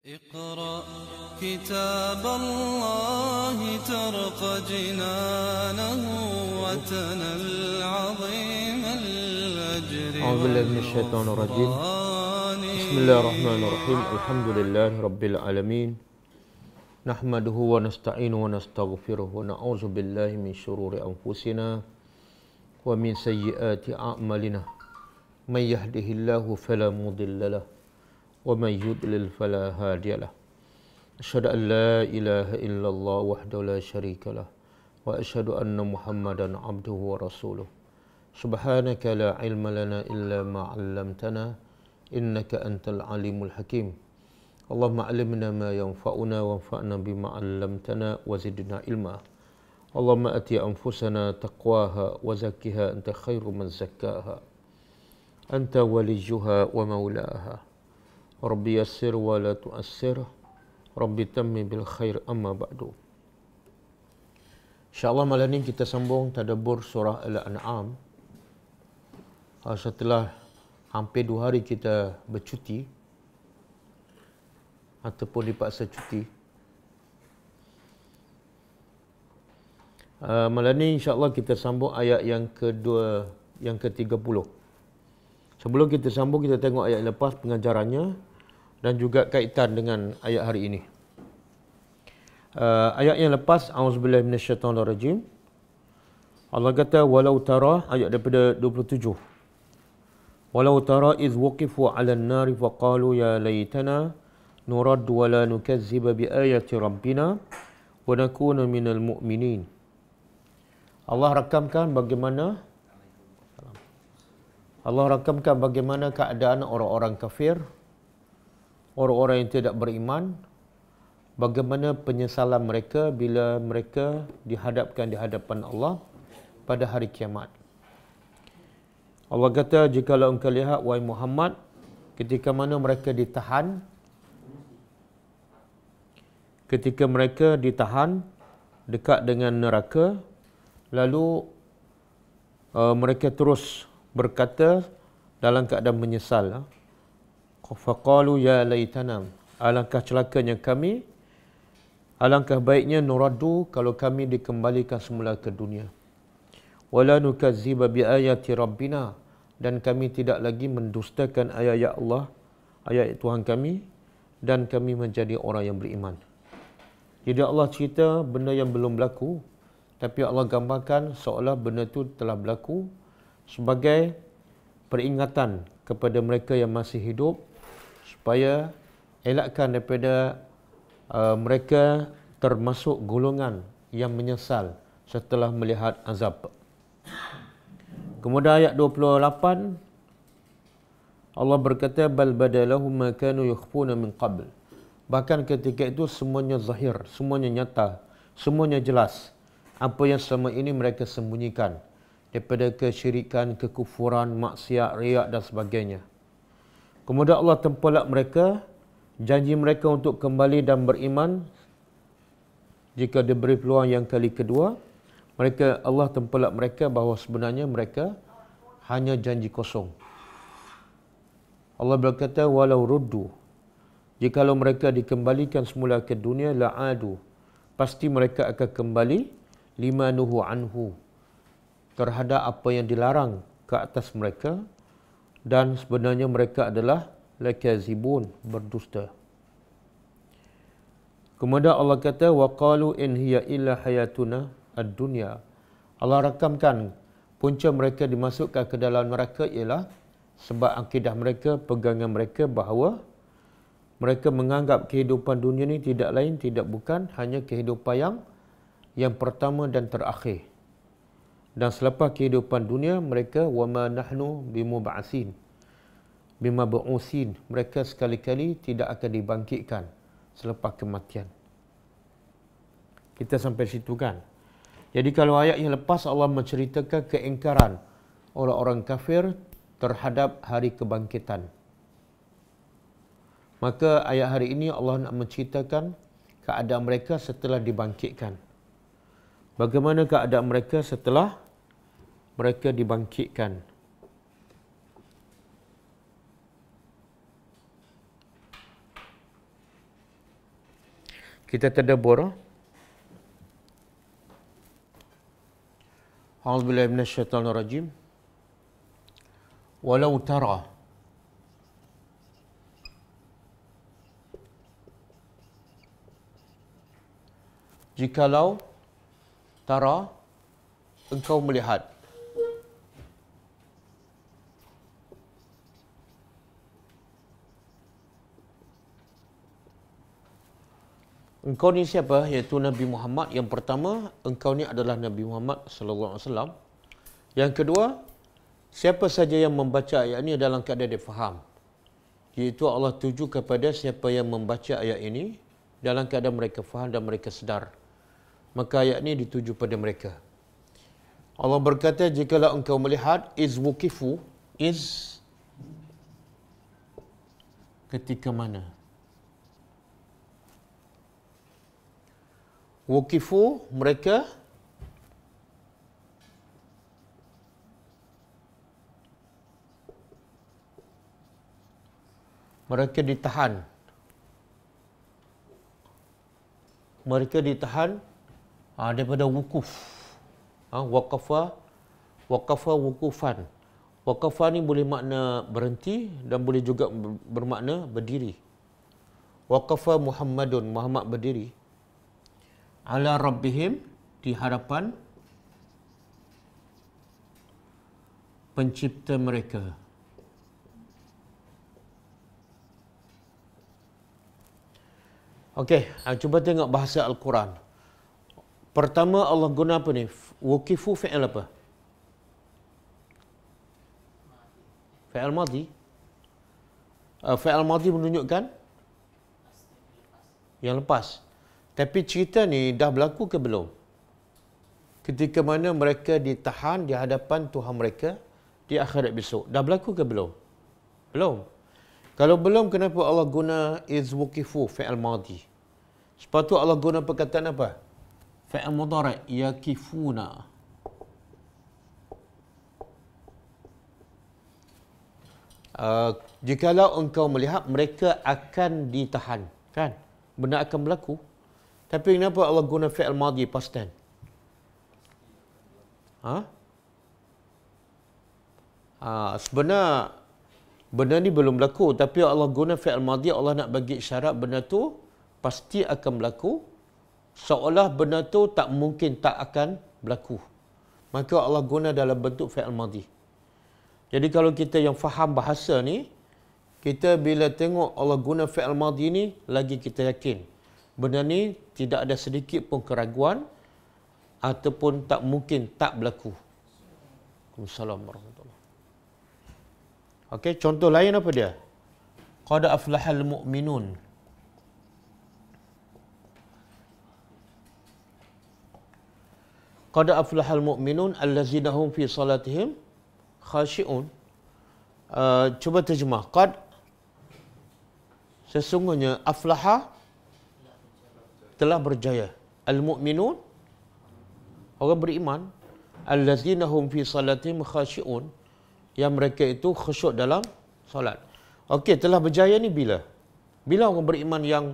اقرأ كتاب الله ترق جنانه وتنى العظيم الأجر أعوذ بالله من الشيطان الرجيم بسم الله الرحمن الرحيم الحمد لله رب العالمين نحمده ونستعين ونستغفره ونعوذ بالله من شرور أنفسنا ومن سيئات أعمالنا من يهده الله فلا مضل له ومن يضلل فلا هادي له أشهد أن لا إله إلا الله وحده لا شريك له وأشهد أن محمدا عبده ورسوله سبحانك لا علم لنا إلا ما علمتنا إنك أنت العليم الحكيم اللهم علمنا ما ينفعنا وانفعنا بما علمتنا وزدنا علما اللهم أتي أنفسنا تقواها وزكها أنت خير من زكاها أنت وليها ومولاها Rabbi yassir wa la tu'assir Rabbi tammi bil khair amma ba'du InsyaAllah malam ini kita sambung tadabur surah Al-An'am ah, Setelah hampir dua hari kita bercuti Ataupun dipaksa cuti Uh, malam ini insyaAllah kita sambung ayat yang kedua, yang ke-30. Sebelum kita sambung, kita tengok ayat lepas pengajarannya dan juga kaitan dengan ayat hari ini. Uh, ayat yang lepas auzubillahi minasyaitonirrajim. Allah kata walau tara ayat daripada 27. Walau tara iz waqifu 'ala an-nar wa qalu ya laitana nurad wa la nukazziba bi ayati rabbina wa nakuna minal mu'minin. Allah rakamkan bagaimana Allah rakamkan bagaimana keadaan orang-orang kafir orang-orang yang tidak beriman bagaimana penyesalan mereka bila mereka dihadapkan di hadapan Allah pada hari kiamat. Allah kata jika engkau lihat wahai Muhammad ketika mana mereka ditahan ketika mereka ditahan dekat dengan neraka lalu uh, mereka terus berkata dalam keadaan menyesal ah, faqalu ya laitana alangkah celakanya kami alangkah baiknya nuradu kalau kami dikembalikan semula ke dunia wala nukazziba bi ayati rabbina dan kami tidak lagi mendustakan ayat-ayat Allah ayat Tuhan kami dan kami menjadi orang yang beriman jadi Allah cerita benda yang belum berlaku tapi Allah gambarkan seolah benda itu telah berlaku sebagai peringatan kepada mereka yang masih hidup supaya elakkan daripada uh, mereka termasuk golongan yang menyesal setelah melihat azab. Kemudian ayat 28 Allah berkata bal badalahum ma kanu yukhfuna min qabl. Bahkan ketika itu semuanya zahir, semuanya nyata, semuanya jelas. Apa yang selama ini mereka sembunyikan daripada kesyirikan, kekufuran, maksiat, riak dan sebagainya. Kemudian Allah tempolak mereka, janji mereka untuk kembali dan beriman jika diberi peluang yang kali kedua. Mereka Allah tempolak mereka bahawa sebenarnya mereka hanya janji kosong. Allah berkata walau ruddu jika mereka dikembalikan semula ke dunia la adu, pasti mereka akan kembali lima nuhu anhu terhadap apa yang dilarang ke atas mereka dan sebenarnya mereka adalah lakazibun berdusta kemudian Allah kata waqalu in hiya illa hayatuna ad-dunya Allah rakamkan punca mereka dimasukkan ke dalam mereka ialah sebab akidah mereka pegangan mereka bahawa mereka menganggap kehidupan dunia ini tidak lain tidak bukan hanya kehidupan yang yang pertama dan terakhir dan selepas kehidupan dunia mereka wama nahnu bimub'asin bima bu'usin mereka sekali-kali tidak akan dibangkitkan selepas kematian kita sampai situ kan jadi kalau ayat yang lepas Allah menceritakan keengkaran oleh orang kafir terhadap hari kebangkitan maka ayat hari ini Allah nak menceritakan keadaan mereka setelah dibangkitkan bagaimana keadaan mereka setelah mereka dibangkitkan kita tadabbur A'udzu billahi minasyaitonir rajim Walau tara Jikalau tara engkau melihat engkau ni siapa iaitu Nabi Muhammad yang pertama engkau ni adalah Nabi Muhammad sallallahu alaihi wasallam yang kedua siapa saja yang membaca ayat ini dalam keadaan dia faham iaitu Allah tuju kepada siapa yang membaca ayat ini dalam keadaan mereka faham dan mereka sedar maka ayat ini dituju pada mereka Allah berkata jikalau engkau melihat iz wukifu iz ketika mana wukifu mereka mereka ditahan mereka ditahan ha, daripada wukuf ha, wakafa wakafa wukufan wakafa ni boleh makna berhenti dan boleh juga bermakna berdiri wakafa muhammadun muhammad berdiri ala rabbihim di hadapan pencipta mereka Okey, ah, cuba tengok bahasa al-Quran. Pertama Allah guna apa ni? Wukifu fi'il apa? Fi'il madi. Uh, ah, fi'il madi menunjukkan yang lepas. Tapi cerita ni dah berlaku ke belum? Ketika mana mereka ditahan di hadapan Tuhan mereka di akhirat besok. Dah berlaku ke belum? Belum. Kalau belum, kenapa Allah guna izwukifu fi'al madi? Sebab tu Allah guna perkataan apa? Fi'al mudara' yakifuna. Uh, jikalau engkau melihat, mereka akan ditahan. Kan? Benda akan berlaku. Tapi kenapa Allah guna fi'al madhi past tense? Ha? ha? sebenarnya benda ni belum berlaku tapi Allah guna fi'al madhi Allah nak bagi syarat benda tu pasti akan berlaku seolah benda tu tak mungkin tak akan berlaku. Maka Allah guna dalam bentuk fi'al madhi. Jadi kalau kita yang faham bahasa ni kita bila tengok Allah guna fi'al madhi ni lagi kita yakin benda ni tidak ada sedikit pun keraguan ataupun tak mungkin tak berlaku. Assalamualaikum warahmatullahi wabarakatuh. Okey, contoh lain apa dia? Qad aflahal mu'minun. Qad aflahal mu'minun allazina hum fi salatihim khashi'un. Uh, cuba terjemah. Qad sesungguhnya aflaha telah berjaya al-mu'minun orang beriman allazina hum fi salatihim khashi'un yang mereka itu khusyuk dalam solat okey telah berjaya ni bila bila orang beriman yang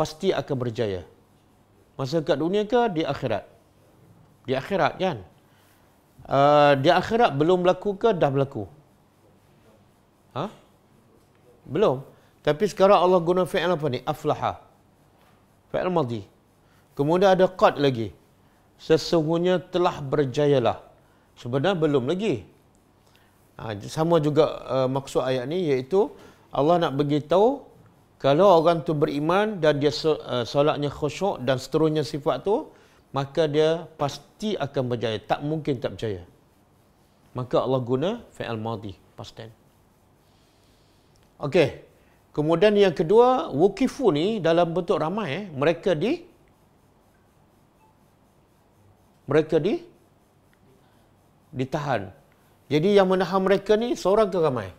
pasti akan berjaya masa kat dunia ke di akhirat di akhirat kan uh, di akhirat belum berlaku ke dah berlaku ha belum tapi sekarang Allah guna fi'il apa ni aflaha fi'il madhi. Kemudian ada qad lagi. Sesungguhnya telah berjayalah. Sebenarnya belum lagi. Ha, sama juga uh, maksud ayat ni iaitu Allah nak beritahu kalau orang tu beriman dan dia uh, solatnya khusyuk dan seterusnya sifat tu maka dia pasti akan berjaya. Tak mungkin tak berjaya. Maka Allah guna fi'il madhi. Pasten. Okey. Kemudian yang kedua, wukifu ni dalam bentuk ramai, eh, mereka di mereka di ditahan. Jadi yang menahan mereka ni seorang ke ramai?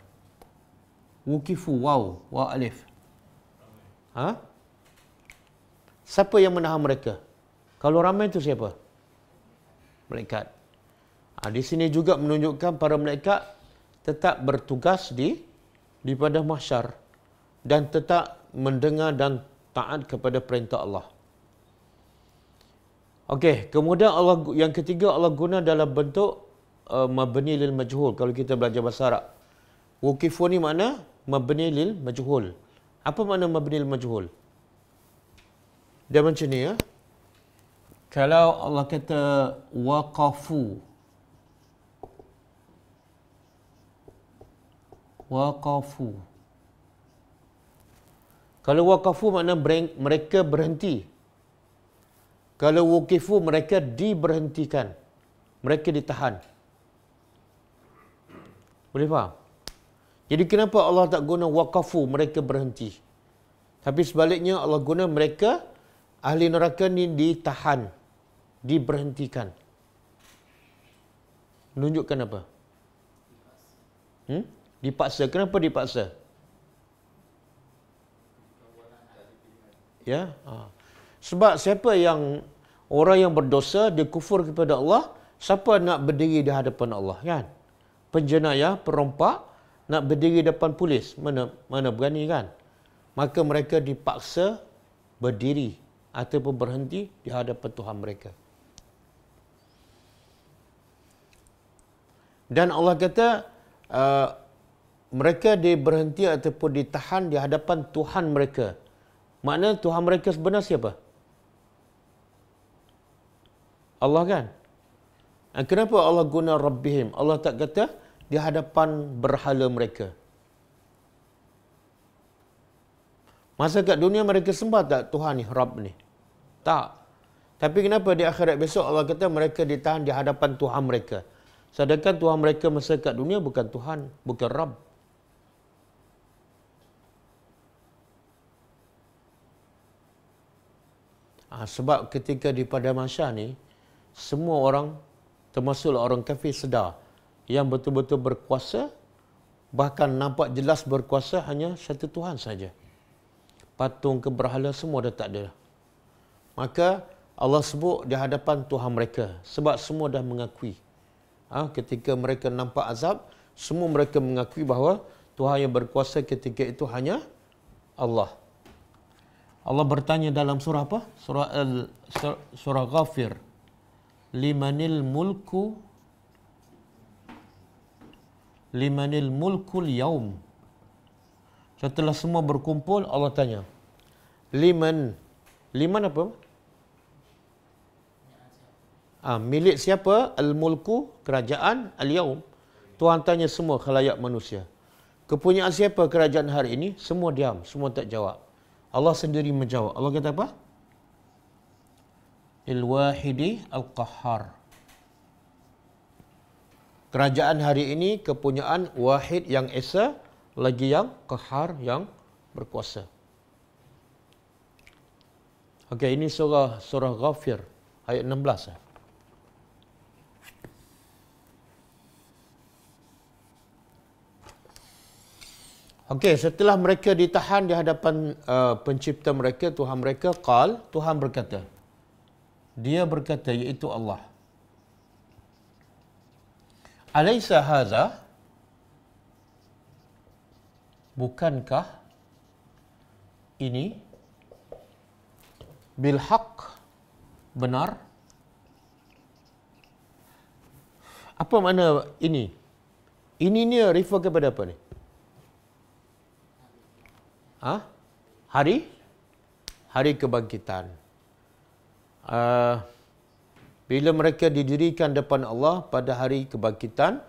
Wukifu, waw, wa alif. Ha? Siapa yang menahan mereka? Kalau ramai tu siapa? Malaikat. Ha, di sini juga menunjukkan para malaikat tetap bertugas di di padang mahsyar dan tetap mendengar dan taat kepada perintah Allah. Okey, kemudian Allah yang ketiga Allah guna dalam bentuk uh, mabni lil majhul kalau kita belajar bahasa Arab. Wukifu ni makna mabni lil majhul. Apa makna mabni lil majhul? Dia macam ni ya. Kalau Allah kata waqafu waqafu kalau wakafu makna mereka berhenti. Kalau wakifu mereka diberhentikan. Mereka ditahan. Boleh faham? Jadi kenapa Allah tak guna wakafu mereka berhenti? Tapi sebaliknya Allah guna mereka ahli neraka ni ditahan. Diberhentikan. Menunjukkan apa? Hmm? Dipaksa. Kenapa dipaksa? Dipaksa. ya ha. sebab siapa yang orang yang berdosa dia kufur kepada Allah siapa nak berdiri di hadapan Allah kan penjenayah perompak nak berdiri depan polis mana mana berani kan maka mereka dipaksa berdiri ataupun berhenti di hadapan Tuhan mereka dan Allah kata uh, mereka diberhenti ataupun ditahan di hadapan Tuhan mereka. Makna Tuhan mereka sebenar siapa? Allah kan? Dan ah, kenapa Allah guna Rabbihim? Allah tak kata di hadapan berhala mereka. Masa kat dunia mereka sembah tak Tuhan ni, Rabb ni? Tak. Tapi kenapa di akhirat besok Allah kata mereka ditahan di hadapan Tuhan mereka? Sedangkan Tuhan mereka masa kat dunia bukan Tuhan, bukan Rabb. Ha, sebab ketika di pada masa ni semua orang termasuk orang kafir sedar yang betul-betul berkuasa bahkan nampak jelas berkuasa hanya satu Tuhan saja. Patung keberhala semua dah tak ada. Maka Allah sebut di hadapan Tuhan mereka sebab semua dah mengakui. ha, ketika mereka nampak azab, semua mereka mengakui bahawa Tuhan yang berkuasa ketika itu hanya Allah. Allah bertanya dalam surah apa? Surah al surah Ghafir. Limanil mulku Limanil mulkul yaum. Setelah semua berkumpul Allah tanya. Liman Liman apa? Ah, milik siapa? Al-mulku, kerajaan, al-yaum. Tuhan tanya semua khalayak manusia. Kepunyaan siapa kerajaan hari ini? Semua diam, semua tak jawab. Allah sendiri menjawab. Allah kata apa? Al-Wahidi Al-Qahhar. Kerajaan hari ini kepunyaan Wahid yang Esa lagi yang Qahhar yang berkuasa. Okey, ini surah surah Ghafir ayat 16. Okey, setelah mereka ditahan di hadapan uh, pencipta mereka, Tuhan mereka qal, Tuhan berkata. Dia berkata iaitu Allah. Alaysa hadza Bukankah ini bilhaq benar? Apa makna ini? Ini ni refer kepada apa ni? ha? hari hari kebangkitan. Uh, bila mereka didirikan depan Allah pada hari kebangkitan,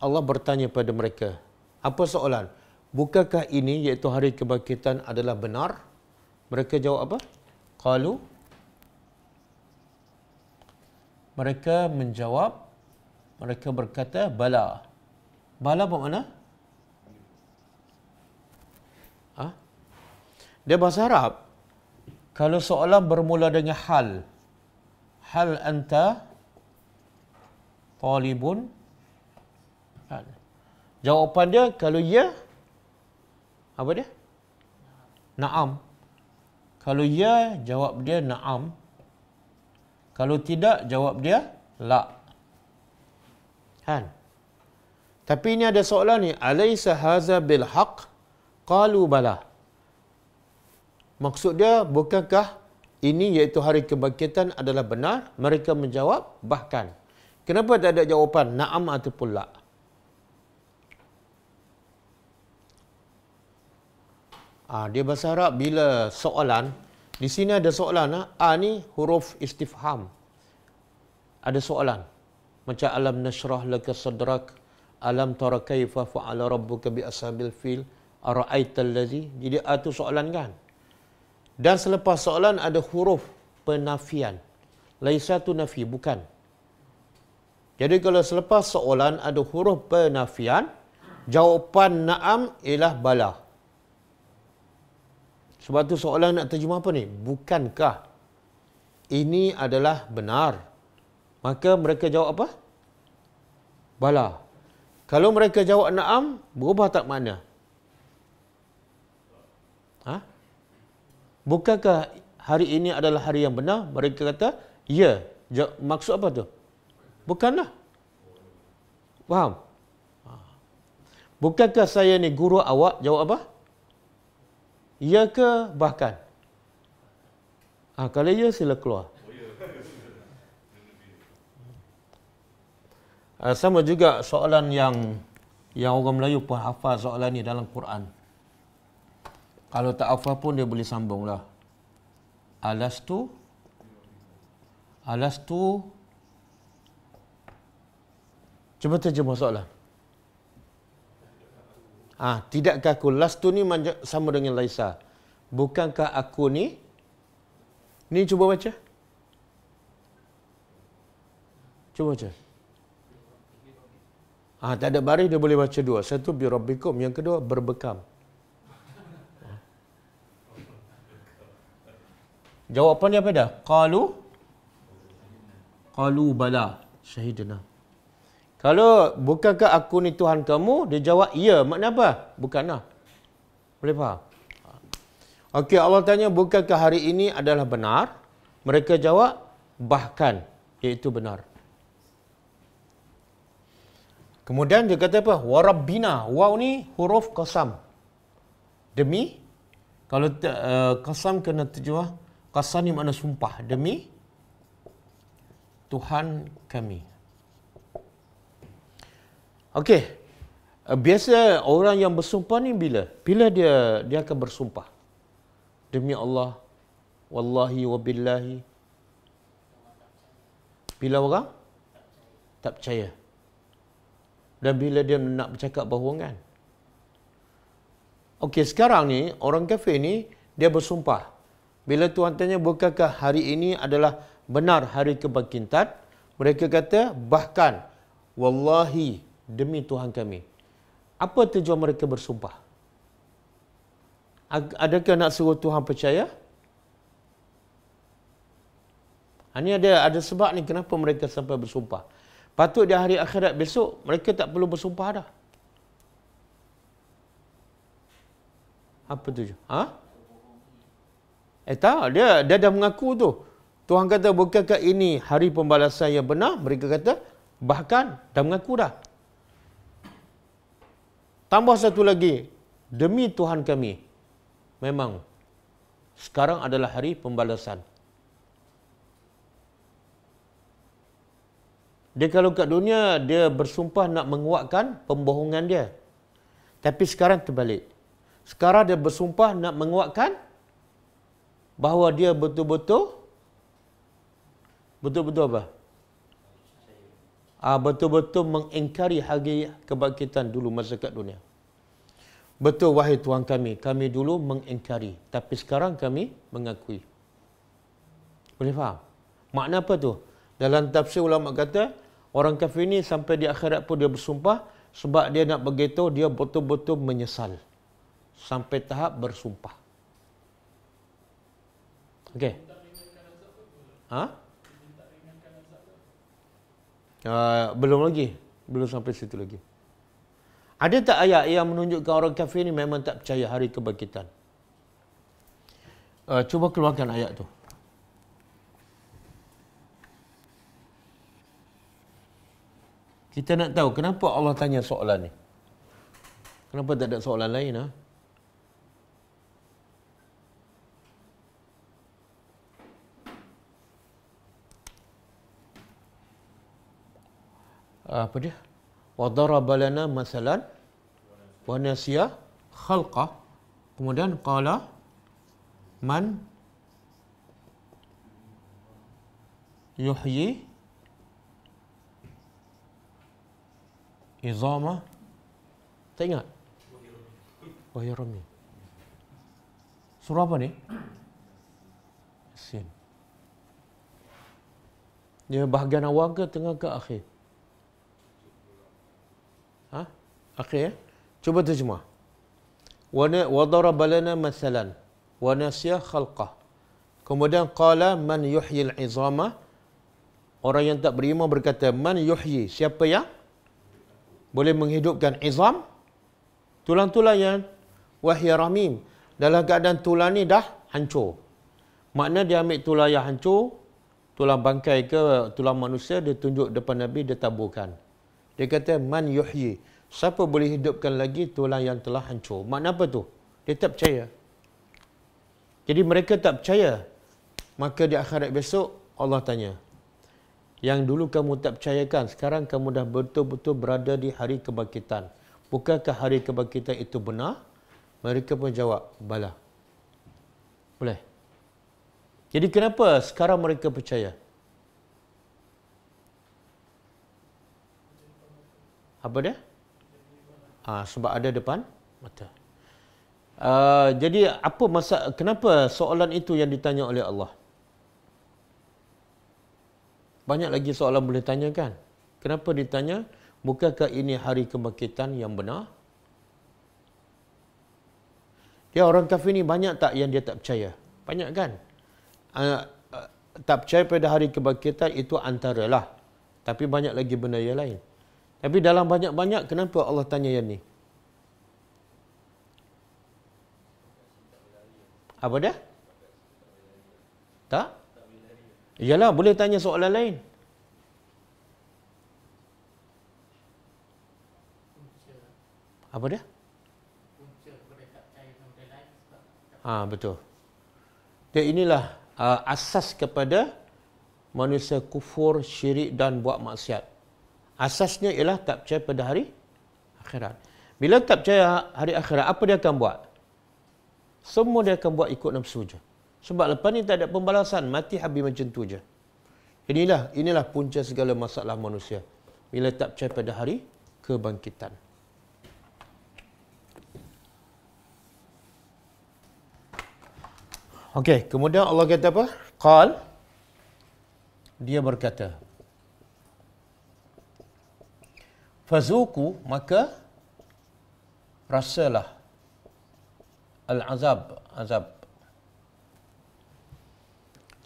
Allah bertanya pada mereka, apa soalan? Bukakah ini iaitu hari kebangkitan adalah benar? Mereka jawab apa? Qalu Mereka menjawab mereka berkata bala. Bala bermakna Dia bahasa Arab. Kalau soalan bermula dengan hal. Hal anta talibun. Hal. Jawapan dia kalau ya. Apa dia? Naam. Kalau ya, jawab dia naam. Kalau tidak, jawab dia la. Kan? Tapi ini ada soalan ni. Alaysa haza bil haq? Qalu bala. Maksud dia, bukankah ini iaitu hari kebangkitan adalah benar? Mereka menjawab, bahkan. Kenapa tak ada jawapan? Naam ataupun la. Ah, dia bahasa Arab bila soalan, di sini ada soalan, ah, A ah, ni huruf istifham. Ada soalan. Macam alam nashrah laka sadrak, alam tara kaifa fa'ala rabbuka bi ashabil fil, ara'aita allazi. Jadi A ah, tu soalan kan? Dan selepas soalan ada huruf penafian. Laisa tu nafi, bukan. Jadi kalau selepas soalan ada huruf penafian, jawapan na'am ialah bala. Sebab tu soalan nak terjemah apa ni? Bukankah ini adalah benar? Maka mereka jawab apa? Bala. Kalau mereka jawab na'am, berubah tak makna? bukankah hari ini adalah hari yang benar? Mereka kata, ya. Maksud apa tu? Bukanlah. Faham? Ha. Bukankah saya ni guru awak? Jawab apa? Ya ke bahkan? Ha, kalau ya, sila keluar. Ha, sama juga soalan yang yang orang Melayu pun hafal soalan ni dalam Quran. Kalau tak alfa pun dia boleh sambung lah. Alas tu. Alas tu. Cuba terjemah soalan. Ah, ha, tidakkah aku last tu ni sama dengan Laisa? Bukankah aku ni? Ni cuba baca. Cuba baca. Ah, ha, tak ada baris dia boleh baca dua. Satu birabbikum, yang kedua berbekam. Jawapan dia apa dah? Qalu Qalu bala syahidna. Kalau bukankah aku ni Tuhan kamu? Dia jawab, ya. Makna apa? Bukanlah. Boleh faham? Okey, Allah tanya, bukankah hari ini adalah benar? Mereka jawab, bahkan. Iaitu benar. Kemudian dia kata apa? Warabbina. wow ni huruf kosam. Demi. Kalau uh, eh, kosam kena terjemah. Kasan ni makna sumpah demi Tuhan kami. Okey. Eh, biasa orang yang bersumpah ni bila? Bila dia dia akan bersumpah? Demi Allah. Wallahi wa billahi. Bila orang? Tak percaya. Dan bila dia nak bercakap bohongan. Okey, sekarang ni orang kafir ni dia bersumpah. Bila tuan tanya bukankah hari ini adalah benar hari kebangkitan? Mereka kata bahkan wallahi demi Tuhan kami. Apa tujuan mereka bersumpah? Adakah nak suruh Tuhan percaya? Ini ha, ada ada sebab ni kenapa mereka sampai bersumpah. Patut di hari akhirat besok mereka tak perlu bersumpah dah. Apa tujuan? Ha? Eh tak, dia, dia dah mengaku tu. Tuhan kata, bukankah ini hari pembalasan yang benar? Mereka kata, bahkan dah mengaku dah. Tambah satu lagi, demi Tuhan kami, memang sekarang adalah hari pembalasan. Dia kalau kat dunia, dia bersumpah nak menguatkan pembohongan dia. Tapi sekarang terbalik. Sekarang dia bersumpah nak menguatkan bahawa dia betul-betul betul-betul apa? Ah betul-betul mengingkari hari kebangkitan dulu masa kat dunia. Betul wahai tuan kami, kami dulu mengingkari tapi sekarang kami mengakui. Boleh faham? Makna apa tu? Dalam tafsir ulama kata orang kafir ni sampai di akhirat pun dia bersumpah sebab dia nak begitu dia betul-betul menyesal sampai tahap bersumpah. Okey. Ha? Uh, belum lagi. Belum sampai situ lagi. Ada tak ayat yang menunjukkan orang kafir ni memang tak percaya hari kebangkitan? Uh, cuba keluarkan ayat tu. Kita nak tahu kenapa Allah tanya soalan ni? Kenapa tak ada soalan lain? Ha? apa dia? Wa daraba masalan wa nasiya khalqa. Kemudian qala man yuhyi izama tak ingat wahyu rami surah apa ni sin dia bahagian awal ke tengah ke akhir Okey. Ya? Cuba terjemah. Wa wa daraba lana masalan wa nasiya khalqah. Kemudian qala man yuhyil izama? Orang yang tak beriman berkata man yuhyi? Siapa yang boleh menghidupkan izam? Tulang-tulang yang wahya ramim. Dalam keadaan tulang ni dah hancur. Makna dia ambil tulang yang hancur, tulang bangkai ke tulang manusia, dia tunjuk depan Nabi, dia taburkan. Dia kata, man yuhyi. Siapa boleh hidupkan lagi tulang yang telah hancur? Makna apa tu? Dia tak percaya. Jadi mereka tak percaya. Maka di akhirat besok Allah tanya. Yang dulu kamu tak percayakan, sekarang kamu dah betul-betul berada di hari kebangkitan. Bukankah hari kebangkitan itu benar? Mereka pun jawab, bala. Boleh. Jadi kenapa sekarang mereka percaya? Apa dia? ha, sebab ada depan mata. Uh, jadi apa masa kenapa soalan itu yang ditanya oleh Allah? Banyak lagi soalan boleh tanyakan. Kenapa ditanya? Bukankah ini hari kebangkitan yang benar? Dia orang kafir ni banyak tak yang dia tak percaya? Banyak kan? Uh, uh, tak percaya pada hari kebangkitan itu antaralah. Tapi banyak lagi benda yang lain. Tapi dalam banyak-banyak kenapa Allah tanya yang ni? Apa dia? Tak? Yalah, boleh tanya soalan lain. Apa dia? Ha, betul. Dan inilah uh, asas kepada manusia kufur, syirik dan buat maksiat asasnya ialah tak percaya pada hari akhirat. Bila tak percaya hari akhirat, apa dia akan buat? Semua dia akan buat ikut nafsu je. Sebab lepas ni tak ada pembalasan, mati habis macam tu je. Inilah inilah punca segala masalah manusia. Bila tak percaya pada hari kebangkitan. Okey, kemudian Allah kata apa? Qal dia berkata, fazuku maka rasalah al-azab azab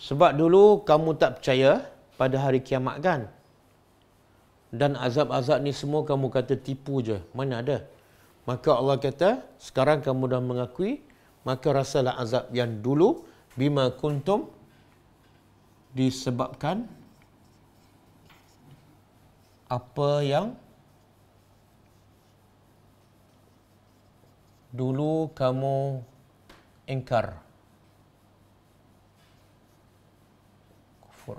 sebab dulu kamu tak percaya pada hari kiamat kan dan azab-azab ni semua kamu kata tipu je mana ada maka Allah kata sekarang kamu dah mengakui maka rasalah azab yang dulu bima kuntum disebabkan apa yang dulu kamu ingkar kufur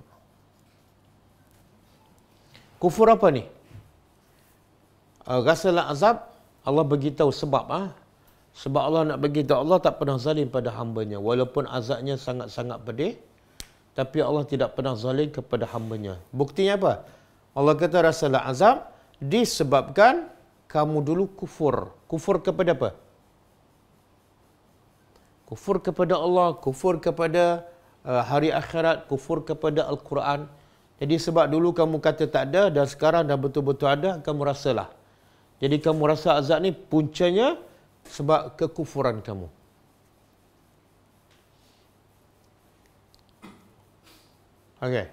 kufur apa ni ghasal ah, azab Allah beritahu sebab ah ha? sebab Allah nak beritahu Allah tak pernah zalim pada hambanya walaupun azabnya sangat-sangat pedih tapi Allah tidak pernah zalim kepada hambanya. Buktinya apa? Allah kata rasalah azab disebabkan kamu dulu kufur. Kufur kepada apa? kufur kepada Allah, kufur kepada uh, hari akhirat, kufur kepada Al-Quran. Jadi sebab dulu kamu kata tak ada dan sekarang dah betul-betul ada, kamu rasalah. Jadi kamu rasa azab ni puncanya sebab kekufuran kamu. Okey.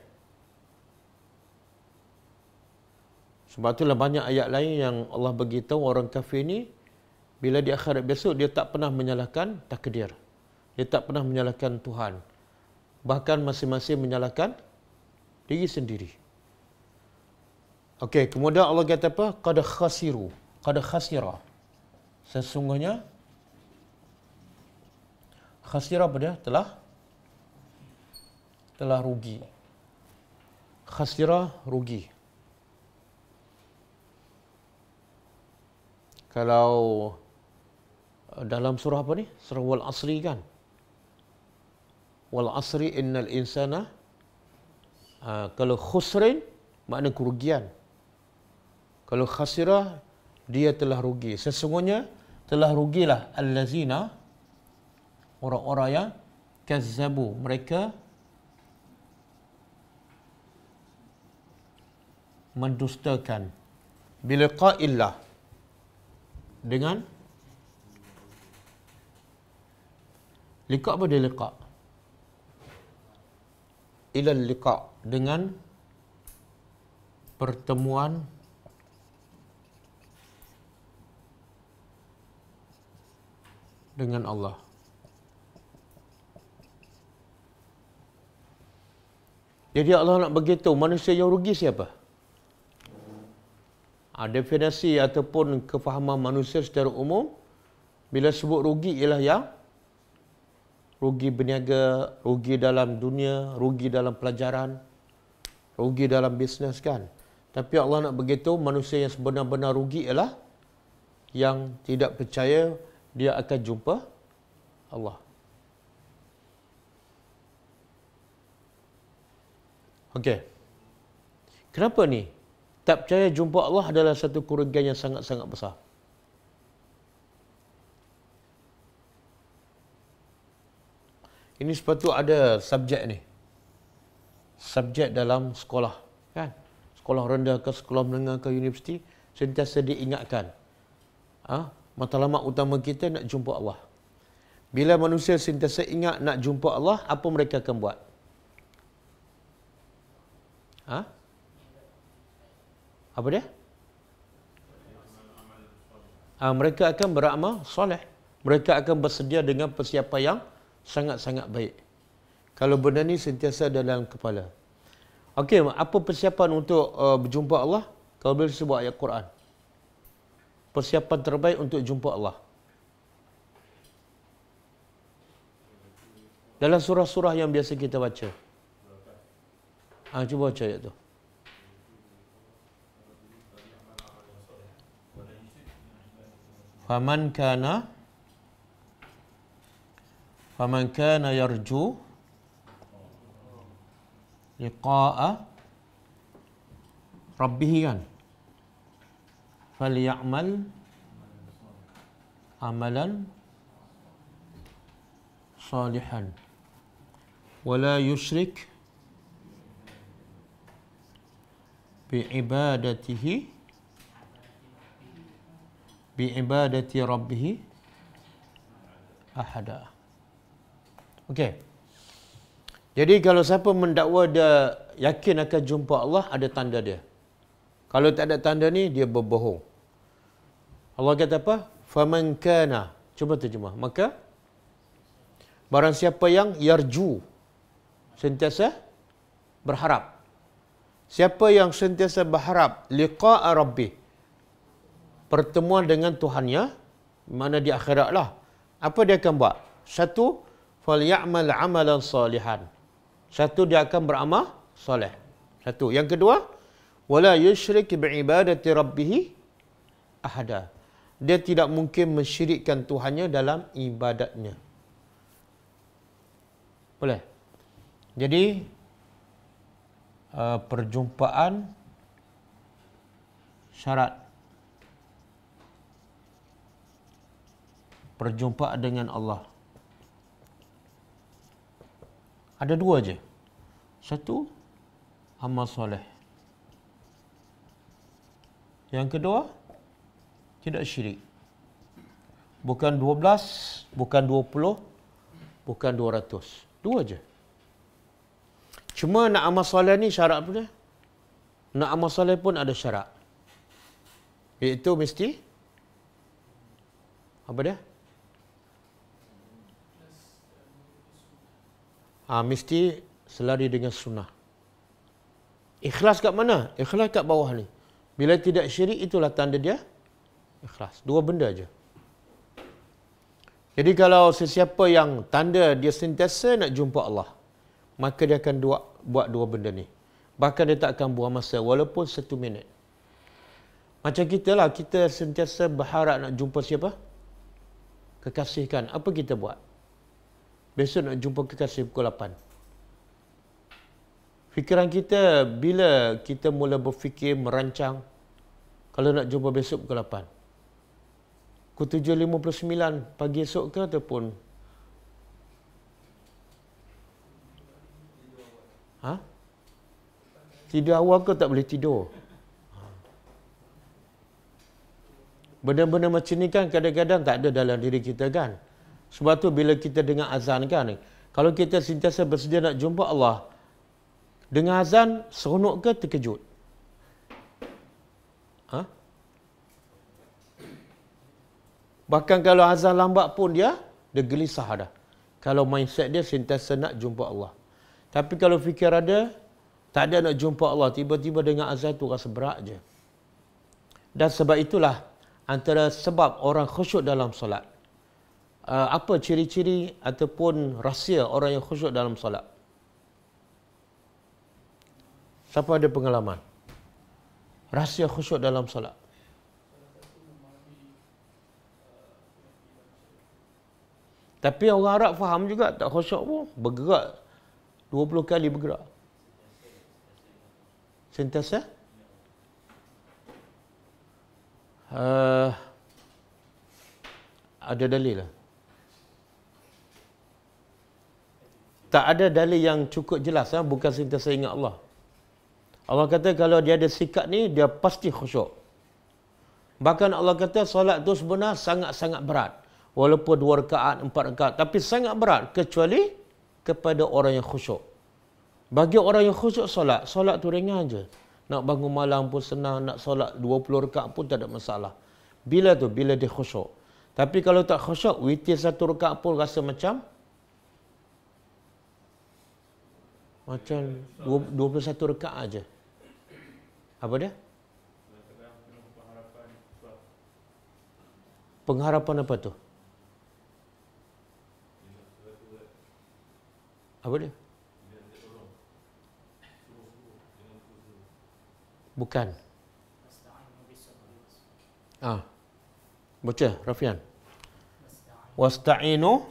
Sebab itulah banyak ayat lain yang Allah beritahu orang kafir ni bila di akhirat besok dia tak pernah menyalahkan takdir. Dia tak pernah menyalahkan Tuhan. Bahkan masing-masing menyalahkan diri sendiri. Okey, kemudian Allah kata apa? Qad khasiru, qad khasira. Sesungguhnya khasira pada telah telah rugi. Khasira rugi. Kalau eh, dalam surah apa ni? Surah Al-Asri kan? wal asri innal insana uh, kalau khusrin makna kerugian kalau khasirah dia telah rugi sesungguhnya telah rugilah allazina orang-orang yang kazzabu mereka mendustakan bila qailah dengan liqa apa dia liqa ila liqa dengan pertemuan dengan Allah Jadi Allah nak begitu manusia yang rugi siapa? Ha, ah, definisi ataupun kefahaman manusia secara umum bila sebut rugi ialah yang rugi berniaga, rugi dalam dunia, rugi dalam pelajaran, rugi dalam bisnes kan. Tapi Allah nak begitu, manusia yang sebenar-benar rugi ialah yang tidak percaya dia akan jumpa Allah. Okey. Kenapa ni? Tak percaya jumpa Allah adalah satu kerugian yang sangat-sangat besar. ini sepatut ada subjek ni. Subjek dalam sekolah, kan? Sekolah rendah ke sekolah menengah ke universiti sentiasa diingatkan. Ah, ha? matlamat utama kita nak jumpa Allah. Bila manusia sentiasa ingat nak jumpa Allah, apa mereka akan buat? Ah? Ha? Apa dia? Ha, mereka akan beramal soleh. Mereka akan bersedia dengan persiapan yang sangat-sangat baik. Kalau benda ni sentiasa dalam kepala. Okey, apa persiapan untuk uh, berjumpa Allah? Kalau boleh sebut ayat Quran. Persiapan terbaik untuk jumpa Allah. Dalam surah-surah yang biasa kita baca. Ah, ha, cuba baca ayat tu. Faman kana فمن كان يرجو لقاء ربه كان فليعمل عملا صالحا ولا يشرك بعبادته بعبادة ربه أحدًا Okey. Jadi kalau siapa mendakwa dia yakin akan jumpa Allah, ada tanda dia. Kalau tak ada tanda ni, dia berbohong. Allah kata apa? Faman kana. Cuba terjemah. Maka, barang siapa yang yarju, sentiasa berharap. Siapa yang sentiasa berharap, liqa'a rabbi. Pertemuan dengan Tuhannya, mana di akhirat lah. Apa dia akan buat? Satu, falyamal amalan salihan. Satu dia akan beramal soleh. Satu. Yang kedua, wala yushrik biibadati rabbih ahada. Dia tidak mungkin mensyirikkan Tuhannya dalam ibadatnya. Boleh. Jadi uh, perjumpaan syarat perjumpaan dengan Allah Ada dua je. Satu, amal soleh. Yang kedua, tidak syirik. Bukan dua belas, bukan dua puluh, bukan dua ratus. Dua je. Cuma nak amal soleh ni syarat pun dia. Nak amal soleh pun ada syarat. Iaitu mesti apa dia? uh, mesti selari dengan sunnah. Ikhlas kat mana? Ikhlas kat bawah ni. Bila tidak syirik itulah tanda dia ikhlas. Dua benda aja. Jadi kalau sesiapa yang tanda dia sentiasa nak jumpa Allah, maka dia akan dua, buat dua benda ni. Bahkan dia tak akan buang masa walaupun satu minit. Macam kita lah, kita sentiasa berharap nak jumpa siapa? Kekasihkan. Apa kita buat? Besok nak jumpa kekasih pukul 8. Fikiran kita bila kita mula berfikir, merancang. Kalau nak jumpa besok pukul 8. Pukul 7.59 pagi esok ke ataupun? Ha? Tidur awal ke tak boleh tidur? Benda-benda macam ni kan kadang-kadang tak ada dalam diri kita kan? Sebab tu bila kita dengar azan kan, kalau kita sentiasa bersedia nak jumpa Allah, dengar azan seronok ke terkejut? Ha? Bahkan kalau azan lambat pun dia, dia gelisah dah. Kalau mindset dia sentiasa nak jumpa Allah. Tapi kalau fikir ada, tak ada nak jumpa Allah. Tiba-tiba dengan azan tu rasa berat je. Dan sebab itulah antara sebab orang khusyuk dalam solat. Uh, apa ciri-ciri ataupun rahsia orang yang khusyuk dalam solat? Siapa ada pengalaman? Rahsia khusyuk dalam solat. Tapi orang Arab faham juga tak khusyuk pun bergerak 20 kali bergerak. Sentiasa? Uh, ada dalil lah. tak ada dalil yang cukup jelas ha? bukan sentiasa ingat Allah Allah kata kalau dia ada sikat ni dia pasti khusyuk bahkan Allah kata solat tu sebenarnya sangat-sangat berat walaupun dua rakaat empat rakaat tapi sangat berat kecuali kepada orang yang khusyuk bagi orang yang khusyuk solat solat tu ringan je nak bangun malam pun senang nak solat dua puluh rakaat pun tak ada masalah bila tu bila dia khusyuk tapi kalau tak khusyuk witir satu rakaat pun rasa macam Macam 21 rekat aja. Apa dia? Pengharapan apa tu? Apa dia? Bukan. Ah. Baca, Rafian. Wasta'inu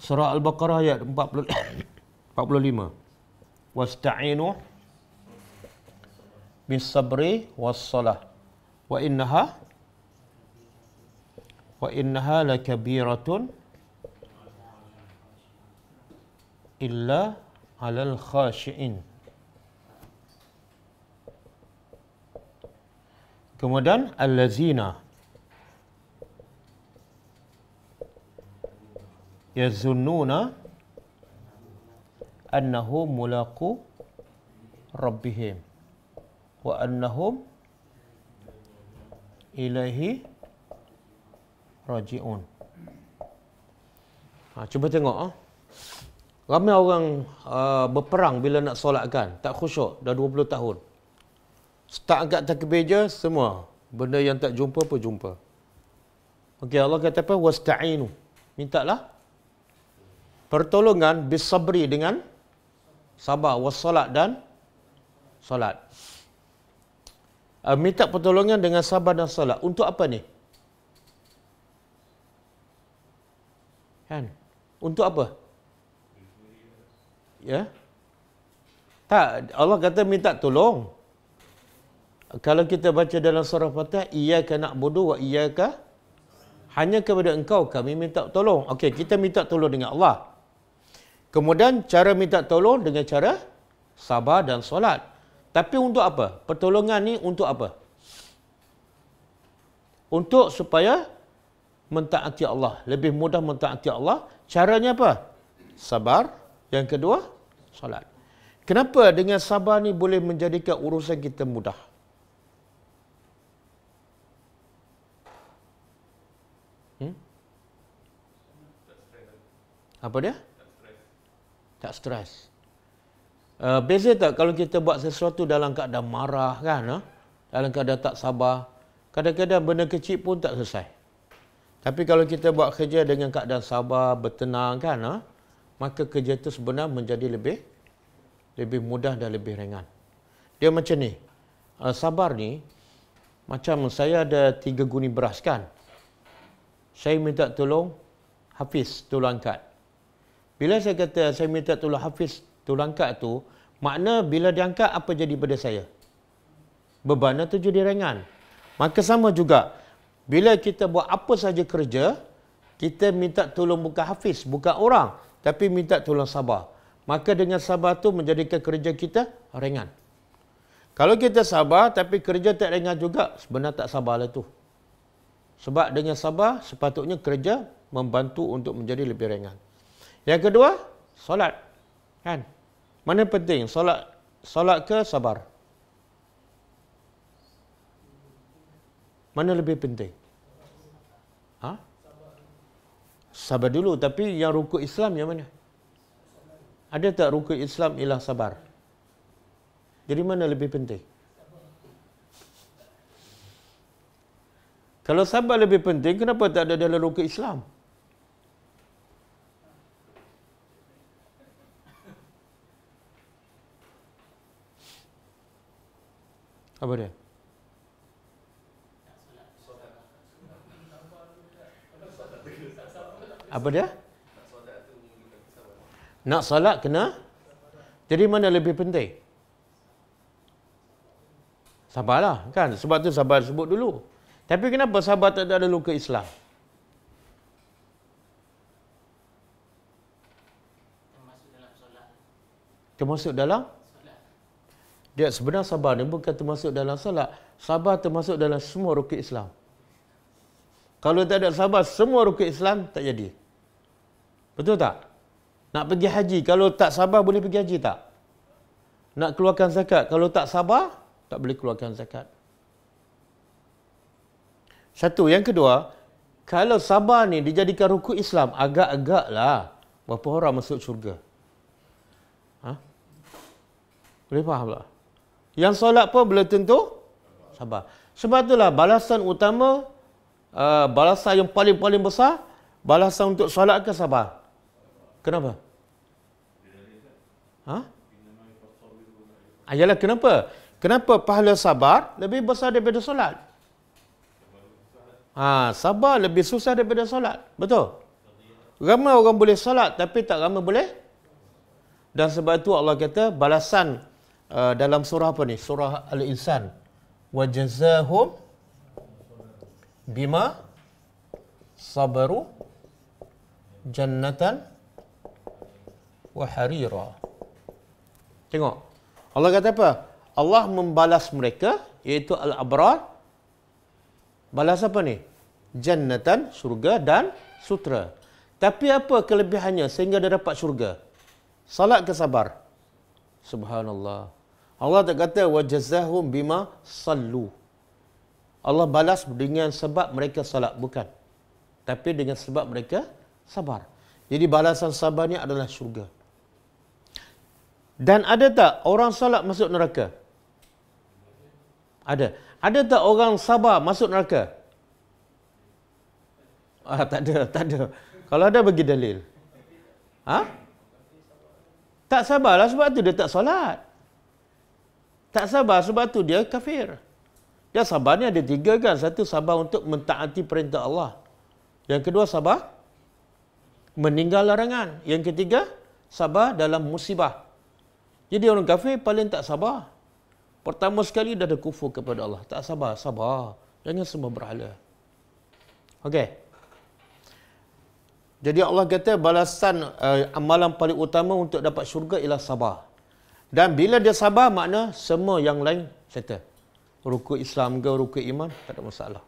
Surah Al-Baqarah ayat 40 45. Wasta'inu bis sabri was salah. Wa innaha wa innaha lakabiratun illa 'alal khashi'in. Kemudian allazina yazunnuna annahum mulaqu rabbihim wa annahum ilahi raji'un. Ha, cuba tengok. Ha. Ramai orang uh, berperang bila nak solatkan. Tak khusyuk. Dah 20 tahun. Start agak tak kebeja, semua. Benda yang tak jumpa pun jumpa. Okey, Allah kata apa? Wasta'inu. Mintalah pertolongan bisabri dengan sabar wassalat dan solat. Ah, minta pertolongan dengan sabar dan solat untuk apa ni? Kan? Untuk apa? Ya. Tak, Allah kata minta tolong. Kalau kita baca dalam surah Fatihah, iyyaka bodoh? wa iyyaka hanya kepada engkau kami minta tolong. Okey, kita minta tolong dengan Allah. Kemudian cara minta tolong dengan cara sabar dan solat. Tapi untuk apa? Pertolongan ni untuk apa? Untuk supaya mentaati Allah. Lebih mudah mentaati Allah. Caranya apa? Sabar. Yang kedua, solat. Kenapa dengan sabar ni boleh menjadikan urusan kita mudah? Hmm? Apa dia? Apa dia? tak stres. Uh, beza tak kalau kita buat sesuatu dalam keadaan marah kan? Huh? Ha? Dalam keadaan tak sabar. Kadang-kadang benda kecil pun tak selesai. Tapi kalau kita buat kerja dengan keadaan sabar, bertenang kan? Huh? Ha? Maka kerja itu sebenarnya menjadi lebih lebih mudah dan lebih ringan. Dia macam ni. Uh, sabar ni, macam saya ada tiga guni beras kan? Saya minta tolong Hafiz tolong angkat. Bila saya kata saya minta tolong Hafiz tolong angkat tu, makna bila diangkat apa jadi pada saya? Beban tu jadi ringan. Maka sama juga bila kita buat apa saja kerja, kita minta tolong bukan Hafiz, bukan orang, tapi minta tolong sabar. Maka dengan sabar tu menjadikan kerja kita ringan. Kalau kita sabar tapi kerja tak ringan juga, sebenarnya tak sabarlah tu. Sebab dengan sabar sepatutnya kerja membantu untuk menjadi lebih ringan. Yang kedua, solat. Kan? Mana penting? Solat solat ke sabar? Mana lebih penting? Ha? Sabar dulu. Tapi yang rukuk Islam yang mana? Ada tak rukuk Islam ialah sabar? Jadi mana lebih penting? Kalau sabar lebih penting, kenapa tak ada dalam rukuk Islam? Islam. Apa dia? Apa dia? Nak salat kena? Jadi mana lebih penting? Sabarlah kan? Sebab tu sabar sebut dulu. Tapi kenapa sabar tak ada ke Islam? Termasuk dalam solat. Termasuk dalam? Ya, sebenarnya sabar ni bukan termasuk dalam salat, Sabar termasuk dalam semua rukun Islam. Kalau tak ada sabar, semua rukun Islam tak jadi. Betul tak? Nak pergi haji, kalau tak sabar boleh pergi haji tak? Nak keluarkan zakat, kalau tak sabar, tak boleh keluarkan zakat. Satu, yang kedua, kalau sabar ni dijadikan rukun Islam, agak-agaklah berapa orang masuk syurga. Ha? Boleh faham tak? Yang solat pun belum tentu sabar. Sebab itulah balasan utama, uh, balasan yang paling-paling besar, balasan untuk solat ke sabar. Kenapa? Ha? Ayalah ah, kenapa? Kenapa pahala sabar lebih besar daripada solat? Ha, sabar lebih susah daripada solat. Betul? Ramai orang boleh solat tapi tak ramai boleh. Dan sebab itu Allah kata balasan Uh, dalam surah apa ni? Surah Al-Insan. Wa jazahum bima sabaru jannatan wa harira. Tengok. Allah kata apa? Allah membalas mereka iaitu al-abrar balas apa ni? Jannatan, syurga dan sutra. Tapi apa kelebihannya sehingga dia dapat syurga? Salat ke sabar? Subhanallah. Allah tak kata wajazahum bima sallu. Allah balas dengan sebab mereka salat bukan. Tapi dengan sebab mereka sabar. Jadi balasan sabarnya adalah syurga. Dan ada tak orang salat masuk neraka? Ada. Ada tak orang sabar masuk neraka? Ah, tak ada, tak ada. Kalau ada bagi dalil. Ha? Tak sabarlah sebab tu dia tak solat. Tak sabar sebab tu dia kafir. Dia sabar ni ada tiga kan. Satu sabar untuk mentaati perintah Allah. Yang kedua sabar. Meninggal larangan. Yang ketiga sabar dalam musibah. Jadi orang kafir paling tak sabar. Pertama sekali dah ada kufur kepada Allah. Tak sabar, sabar. Jangan semua berhala. Okey. Jadi Allah kata balasan uh, amalan paling utama untuk dapat syurga ialah sabar. Dan bila dia sabar, makna semua yang lain settle. Rukuk Islam ke rukuk iman, tak ada masalah.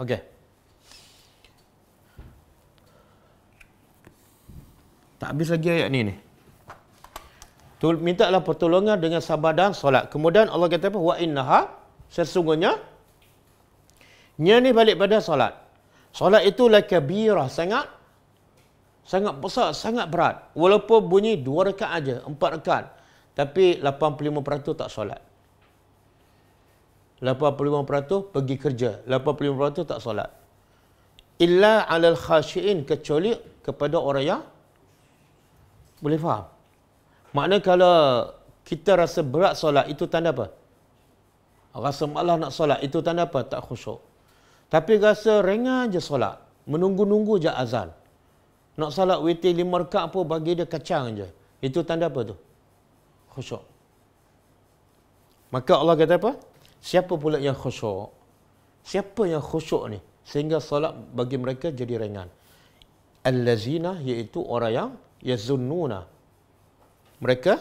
Okey. Tak habis lagi ayat ni ni. Mintalah pertolongan dengan sabar dan solat. Kemudian Allah kata apa? Wa innaha sesungguhnya nya ni balik pada solat. Solat itu la kabirah sangat sangat besar, sangat berat. Walaupun bunyi dua rekat aja, empat rekat. Tapi 85% tak solat. 85% pergi kerja, 85% tak solat. Illa alal khashiin kecuali kepada orang yang boleh faham. Maknanya kalau kita rasa berat solat itu tanda apa? Rasa malah nak solat itu tanda apa? Tak khusyuk. Tapi rasa ringan je solat, menunggu-nunggu je azan. Nak salat witir lima rekat pun bagi dia kacang je. Itu tanda apa tu? Khusyuk. Maka Allah kata apa? Siapa pula yang khusyuk? Siapa yang khusyuk ni? Sehingga salat bagi mereka jadi ringan. Al-lazina iaitu orang yang yazunnuna. Mereka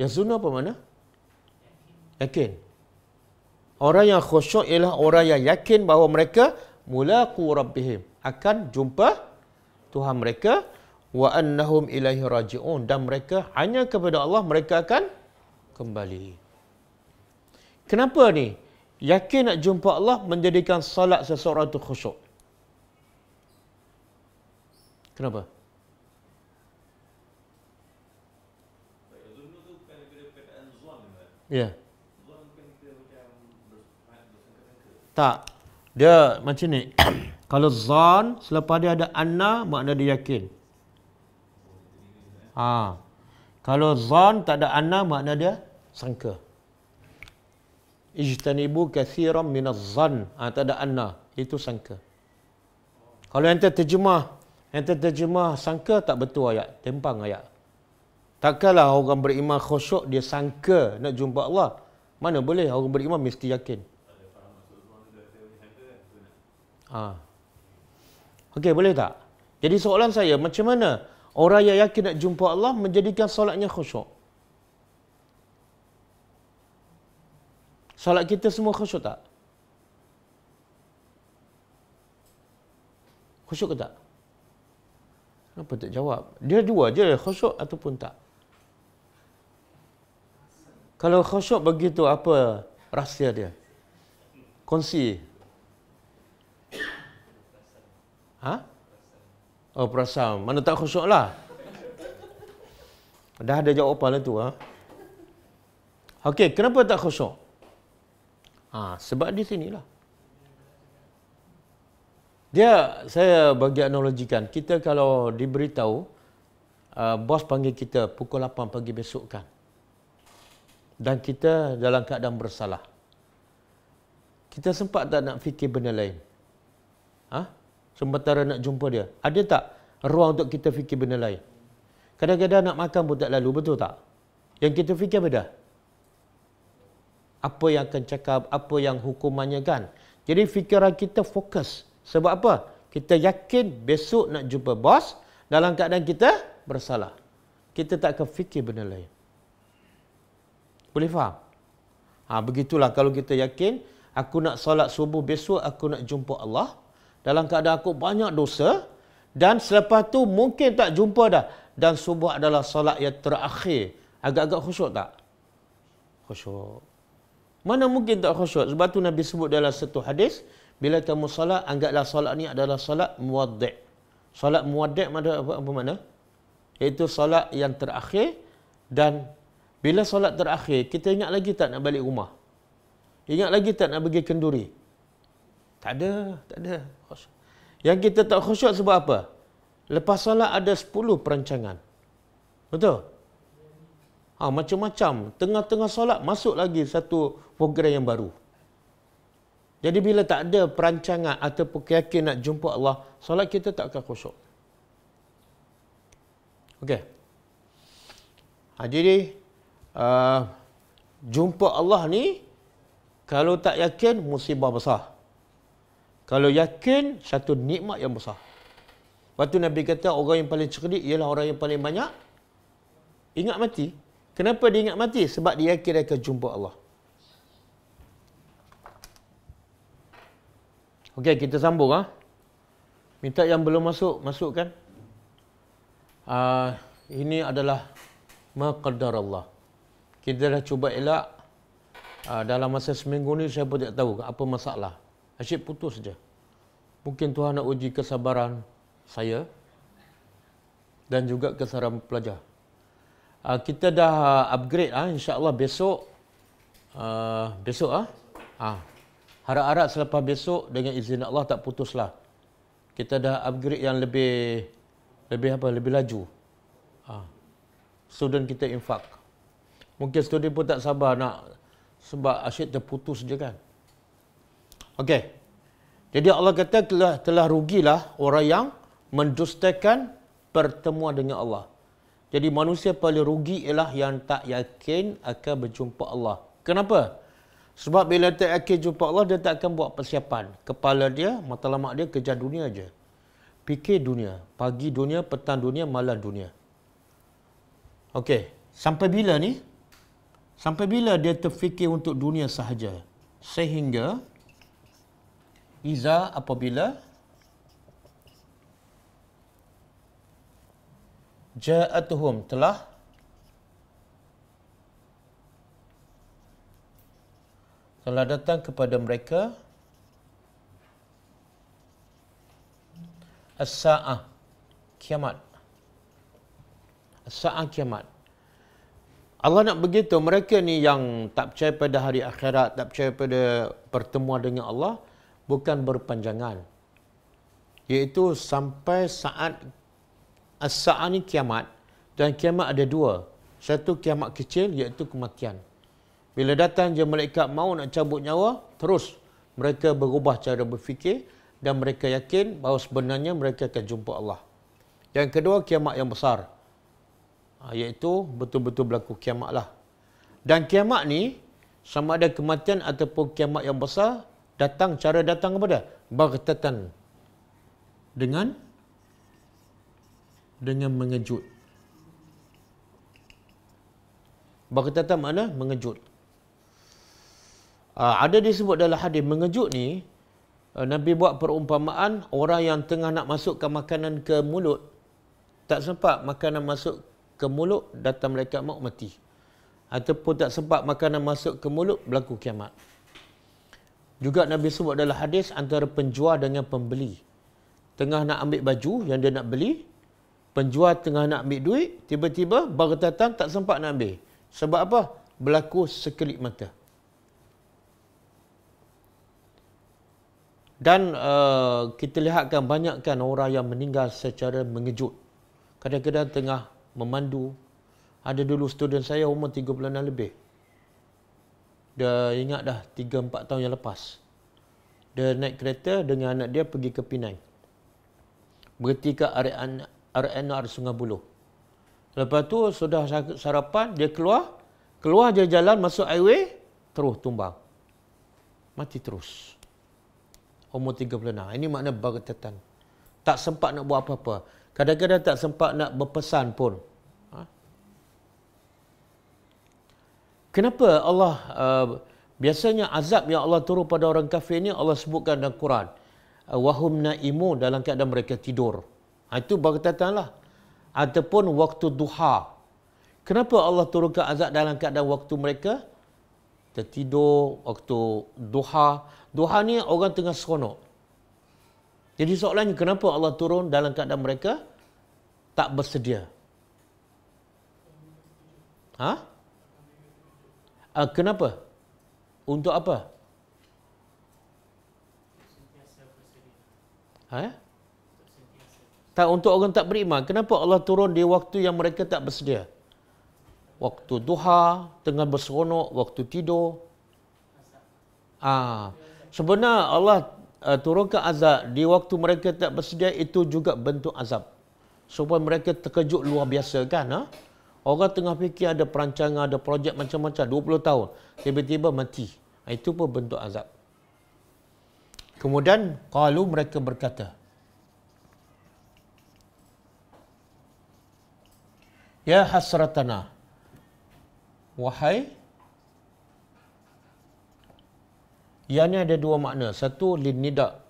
yazunnuna apa makna? Yakin. Orang yang khusyuk ialah orang yang yakin bahawa mereka mulaku rabbihim. Akan jumpa Tuhan mereka wa annahum ilaihi raji'un dan mereka hanya kepada Allah mereka akan kembali. Kenapa ni? Yakin nak jumpa Allah menjadikan solat seseorang tu khusyuk. Kenapa? Ya. Yeah. Kan kan ha, tak. Dia macam ni. Kalau zan, selepas dia ada anna, makna dia yakin. Ha. Kalau zan tak ada anna, makna dia sangka. Ijtanibu kathiran minaz zan. Ha, tak ada anna. Itu sangka. Kalau yang terjemah, yang terjemah sangka tak betul ayat. Tempang ayat. Takkanlah orang beriman khusyuk dia sangka nak jumpa Allah. Mana boleh orang beriman mesti yakin. Ha. Okey, boleh tak? Jadi soalan saya, macam mana orang yang yakin nak jumpa Allah menjadikan solatnya khusyuk? Solat kita semua khusyuk tak? Khusyuk ke tak? Kenapa tak jawab? Dia dua je, khusyuk ataupun tak? Kalau khusyuk begitu, apa rahsia dia? Kongsi. Kongsi. Ha? Oh, perasan. Mana tak khusyuk lah. Dah ada jawapan lah tu. Ha? Okey, kenapa tak khusyuk? Ha, sebab di sini lah. Dia, saya bagi analogikan. Kita kalau diberitahu, uh, bos panggil kita pukul 8 pagi besok kan. Dan kita dalam keadaan bersalah. Kita sempat tak nak fikir benda lain? Ha? sementara nak jumpa dia. Ada tak ruang untuk kita fikir benda lain? Kadang-kadang nak makan pun tak lalu, betul tak? Yang kita fikir apa dah? Apa yang akan cakap, apa yang hukumannya kan? Jadi fikiran kita fokus. Sebab apa? Kita yakin besok nak jumpa bos dalam keadaan kita bersalah. Kita tak akan fikir benda lain. Boleh faham? Ha, begitulah kalau kita yakin, aku nak solat subuh besok, aku nak jumpa Allah dalam keadaan aku banyak dosa dan selepas tu mungkin tak jumpa dah dan subuh adalah solat yang terakhir agak-agak khusyuk tak khusyuk mana mungkin tak khusyuk sebab tu nabi sebut dalam satu hadis bila kamu solat anggaplah solat ni adalah solat muwaddi solat muwaddi mana apa, apa mana iaitu solat yang terakhir dan bila solat terakhir kita ingat lagi tak nak balik rumah ingat lagi tak nak pergi kenduri tak ada, tak ada. Yang kita tak khusyuk sebab apa? Lepas solat ada 10 perancangan. Betul? Ha, macam-macam. Tengah-tengah solat masuk lagi satu program yang baru. Jadi bila tak ada perancangan atau keyakinan nak jumpa Allah, solat kita tak akan khusyuk. Okey. Ha, jadi, uh, jumpa Allah ni, kalau tak yakin, musibah besar. Kalau yakin, satu nikmat yang besar. Lepas tu Nabi kata, orang yang paling cerdik ialah orang yang paling banyak ingat mati. Kenapa dia ingat mati? Sebab dia yakin akan jumpa Allah. Okey, kita sambung. Ha? Minta yang belum masuk, masukkan. Uh, ini adalah maqadar Allah. Kita dah cuba elak. Uh, dalam masa seminggu ni saya pun tak tahu apa masalah. Asyik putus saja. Mungkin Tuhan nak uji kesabaran saya dan juga kesabaran pelajar. Ah, kita dah upgrade ah uh, insyaallah besok uh, besok ah uh, harap-harap selepas besok dengan izin Allah tak putuslah. Kita dah upgrade yang lebih lebih apa lebih laju. Ah. student kita infak. Mungkin student pun tak sabar nak sebab asyik terputus je kan. Okey. Jadi Allah kata telah, telah rugilah orang yang mendustakan pertemuan dengan Allah. Jadi manusia paling rugi ialah yang tak yakin akan berjumpa Allah. Kenapa? Sebab bila tak yakin jumpa Allah, dia tak akan buat persiapan. Kepala dia, mata lama dia kerja dunia aja. Fikir dunia. Pagi dunia, petang dunia, malam dunia. Okey. Sampai bila ni? Sampai bila dia terfikir untuk dunia sahaja? Sehingga Iza apabila Ja'atuhum telah Telah datang kepada mereka As-sa'ah Kiamat As-sa'ah kiamat Allah nak begitu mereka ni yang tak percaya pada hari akhirat, tak percaya pada pertemuan dengan Allah, bukan berpanjangan. Iaitu sampai saat ah, saat ini kiamat dan kiamat ada dua. Satu kiamat kecil iaitu kematian. Bila datang je malaikat mau nak cabut nyawa, terus mereka berubah cara berfikir dan mereka yakin bahawa sebenarnya mereka akan jumpa Allah. Yang kedua kiamat yang besar. Ah, iaitu betul-betul berlaku kiamat lah. Dan kiamat ni sama ada kematian ataupun kiamat yang besar datang cara datang kepada bagtatan dengan dengan mengejut bagtatan makna mengejut uh, ada disebut dalam hadis mengejut ni uh, Nabi buat perumpamaan orang yang tengah nak masukkan makanan ke mulut tak sempat makanan masuk ke mulut datang malaikat mau mati ataupun tak sempat makanan masuk ke mulut berlaku kiamat juga Nabi sebut dalam hadis antara penjual dengan pembeli. Tengah nak ambil baju yang dia nak beli, penjual tengah nak ambil duit, tiba-tiba baru datang tak sempat nak ambil. Sebab apa? Berlaku sekelip mata. Dan uh, kita lihatkan banyakkan orang yang meninggal secara mengejut. Kadang-kadang tengah memandu. Ada dulu student saya umur 30-an lebih dia ingat dah 3-4 tahun yang lepas. Dia naik kereta dengan anak dia pergi ke Penang. Berhenti ke RNR Sungai Buloh. Lepas tu sudah sarapan, dia keluar. Keluar dia jalan masuk highway, terus tumbang. Mati terus. Umur 36. Ini makna bergetatan. Tak sempat nak buat apa-apa. Kadang-kadang tak sempat nak berpesan pun. Kenapa Allah uh, biasanya azab yang Allah turun pada orang kafir ini Allah sebutkan dalam Quran uh, wahum naimu dalam keadaan mereka tidur. Ha, itu berkaitan lah. Ataupun waktu duha. Kenapa Allah turunkan azab dalam keadaan waktu mereka tertidur waktu duha? Duha ni orang tengah seronok. Jadi soalannya kenapa Allah turun dalam keadaan mereka tak bersedia? Ha? Uh, kenapa? Untuk apa? Ha? Tak untuk orang tak beriman. Kenapa Allah turun di waktu yang mereka tak bersedia? Waktu duha, tengah berseronok, waktu tidur. Ah, ha. sebenarnya Allah uh, turunkan azab di waktu mereka tak bersedia itu juga bentuk azab. Supaya mereka terkejut luar biasa kan? Ha? Orang tengah fikir ada perancangan, ada projek macam-macam 20 tahun, tiba-tiba mati. Ah, itu pun bentuk azab. Kemudian kalau mereka berkata Ya hasratana Wahai Ya ni ada dua makna Satu linida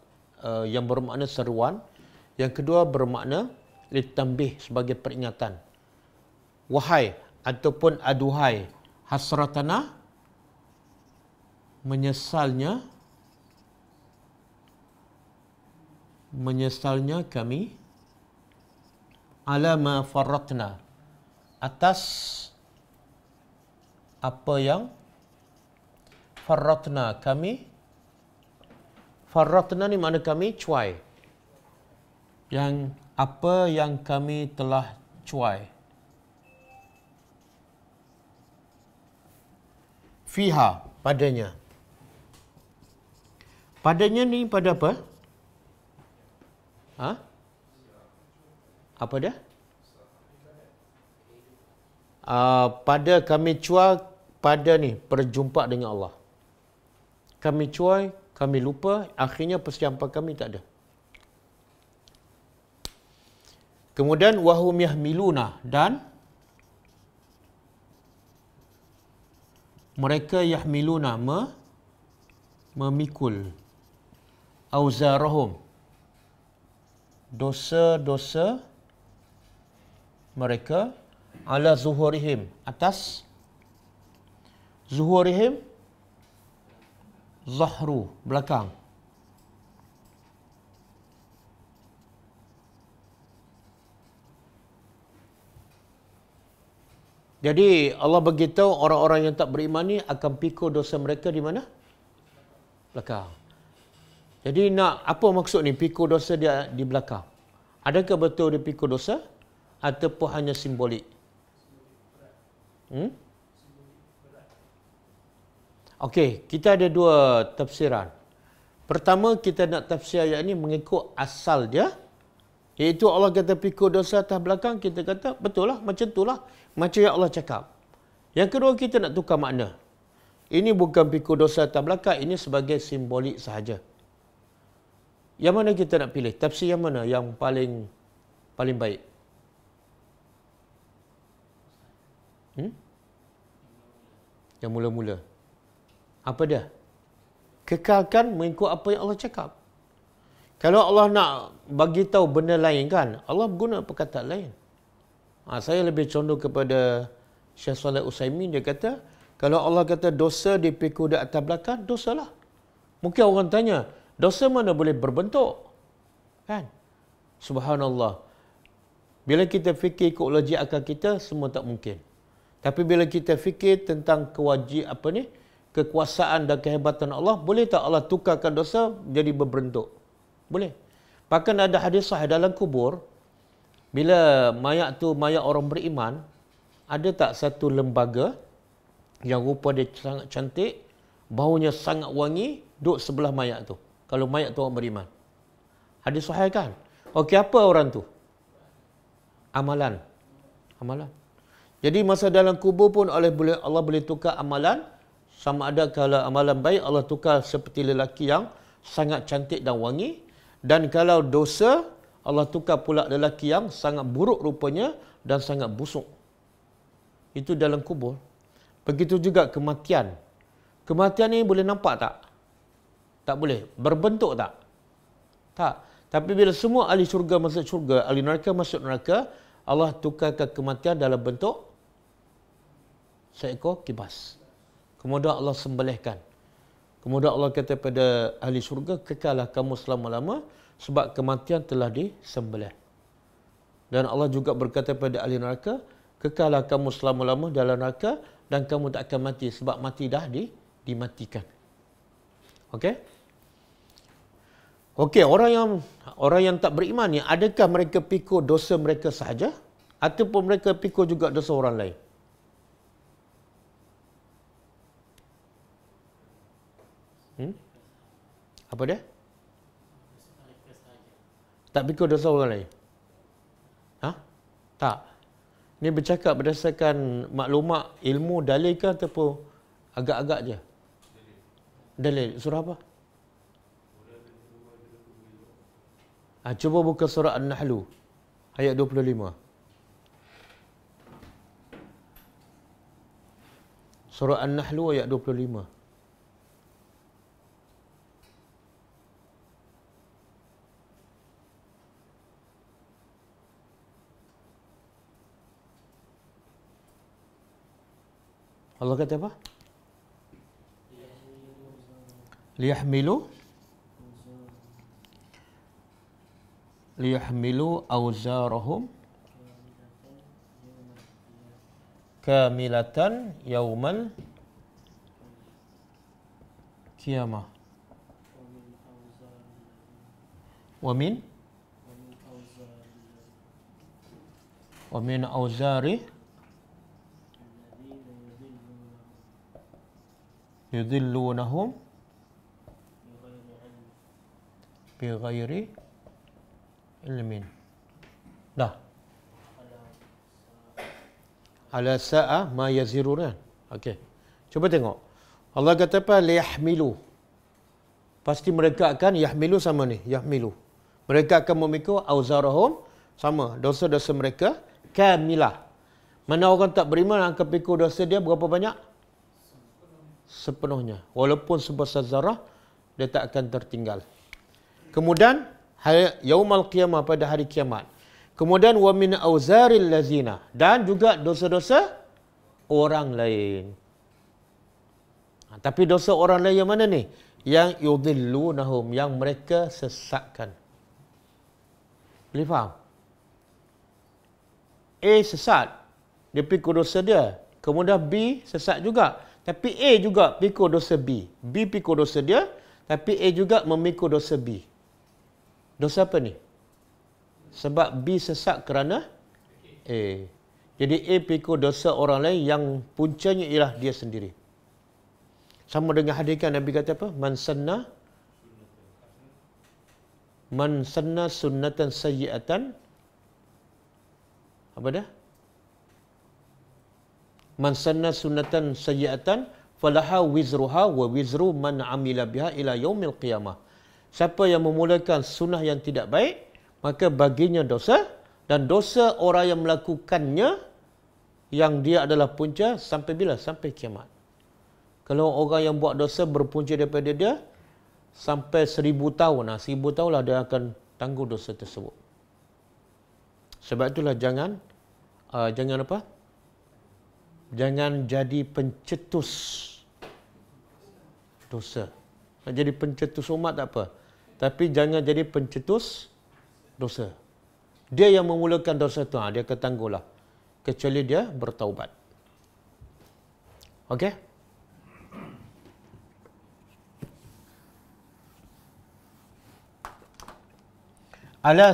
uh, Yang bermakna seruan Yang kedua bermakna Litambih sebagai peringatan wahai ataupun aduhai hasratana menyesalnya menyesalnya kami alama farraqna atas apa yang farraqna kami farraqna ni mana kami cuai yang apa yang kami telah cuai fiha padanya padanya ni pada apa ha apa dia uh, pada kami cuai pada ni berjumpa dengan Allah kami cuai kami lupa akhirnya persiapan kami tak ada kemudian wahum yahmiluna dan mereka yahmilu nama, memikul auzarahum dosa-dosa mereka ala zuhurihim atas zuhurihim zahru belakang Jadi Allah beritahu orang-orang yang tak beriman ni akan pikul dosa mereka di mana? Belakang. Jadi nak apa maksud ni pikul dosa dia di belakang? Adakah betul dia pikul dosa ataupun hanya simbolik? Hmm? Okey, kita ada dua tafsiran. Pertama kita nak tafsir ayat ni mengikut asal dia. Iaitu Allah kata pikul dosa atas belakang, kita kata betul lah, macam itulah. Macam yang Allah cakap. Yang kedua kita nak tukar makna. Ini bukan pikul dosa atas belakang. Ini sebagai simbolik sahaja. Yang mana kita nak pilih? Tafsir yang mana yang paling paling baik? Hmm? Yang mula-mula. Apa dia? Kekalkan mengikut apa yang Allah cakap. Kalau Allah nak bagi tahu benda lain kan, Allah guna perkataan lain. Ha, saya lebih condong kepada Syekh Saleh Usaimin dia kata, kalau Allah kata dosa dipikul di atas belakang, lah Mungkin orang tanya, dosa mana boleh berbentuk? Kan? Subhanallah. Bila kita fikir ikut logik akal kita, semua tak mungkin. Tapi bila kita fikir tentang kewajib apa ni, kekuasaan dan kehebatan Allah, boleh tak Allah tukarkan dosa jadi berbentuk? Boleh. Bahkan ada hadis sahih dalam kubur, bila mayat tu mayat orang beriman ada tak satu lembaga yang rupa dia sangat cantik baunya sangat wangi duduk sebelah mayat tu kalau mayat tu orang beriman ada sahih kan okey apa orang tu amalan amalan jadi masa dalam kubur pun oleh boleh Allah boleh tukar amalan sama ada kalau amalan baik Allah tukar seperti lelaki yang sangat cantik dan wangi dan kalau dosa Allah tukar pula lelaki yang sangat buruk rupanya dan sangat busuk. Itu dalam kubur. Begitu juga kematian. Kematian ni boleh nampak tak? Tak boleh. Berbentuk tak? Tak. Tapi bila semua ahli syurga masuk syurga, ahli neraka masuk neraka, Allah tukar ke kematian dalam bentuk seekor kibas. Kemudian Allah sembelihkan. Kemudian Allah kata kepada ahli syurga, kekalah kamu selama lama sebab kematian telah disembelih. Dan Allah juga berkata kepada ahli neraka, kekalah kamu selama-lama dalam neraka dan kamu tak akan mati sebab mati dah di, dimatikan. Okey? Okey, orang yang orang yang tak beriman ni, adakah mereka pikul dosa mereka sahaja ataupun mereka pikul juga dosa orang lain? Hmm? Apa dia? Tak pikul dosa orang lain. Ha? Tak. Ini bercakap berdasarkan maklumat ilmu dalil ke ataupun agak-agak je? Dalil. Surah apa? Ha, cuba buka surah An-Nahlu. Ayat 25. Surah An-Nahlu ayat 25. Allah kata apa? Liyahmilu Liyahmilu awzarahum Kamilatan yawmal Kiamah Wa min Wa min awzari Wa min awzari yudhillunahum bi ghairi ilmin dah ala sa'a ma yazirun okey cuba tengok Allah kata apa lihmilu pasti mereka akan yahmilu sama ni yahmilu mereka akan memikul auzarahum sama dosa-dosa mereka kamilah mana orang tak beriman akan pikul dosa dia berapa banyak sepenuhnya. Walaupun sebesar zarah, dia tak akan tertinggal. Kemudian, yaum al qiyamah pada hari kiamat. Kemudian, wa min awzaril lazina. Dan juga dosa-dosa orang lain. Ha, tapi dosa orang lain yang mana ni? Yang yudhillunahum. Yang mereka sesatkan. Boleh faham? A sesat. Dia pergi dosa dia. Kemudian B sesat juga. Tapi A juga pikul dosa B. B pikul dosa dia. Tapi A juga memikul dosa B. Dosa apa ni? Sebab B sesak kerana A. Jadi A pikul dosa orang lain yang puncanya ialah dia sendiri. Sama dengan hadirkan Nabi kata apa? Man sanna Man sanna sunnatan sayyiatan Apa dah? man sanna sunatan sayyatan falaha wizruha wa wizru man amila biha ila yaumil qiyamah siapa yang memulakan sunnah yang tidak baik maka baginya dosa dan dosa orang yang melakukannya yang dia adalah punca sampai bila sampai kiamat kalau orang yang buat dosa berpunca daripada dia sampai seribu tahun nah seribu tahunlah dia akan tanggung dosa tersebut sebab itulah jangan uh, jangan apa jangan jadi pencetus dosa. Nak jadi pencetus umat tak apa. Tapi jangan jadi pencetus dosa. Dia yang memulakan dosa tu, ha, dia ketanggulah. Kecuali dia bertaubat. Okey? Ala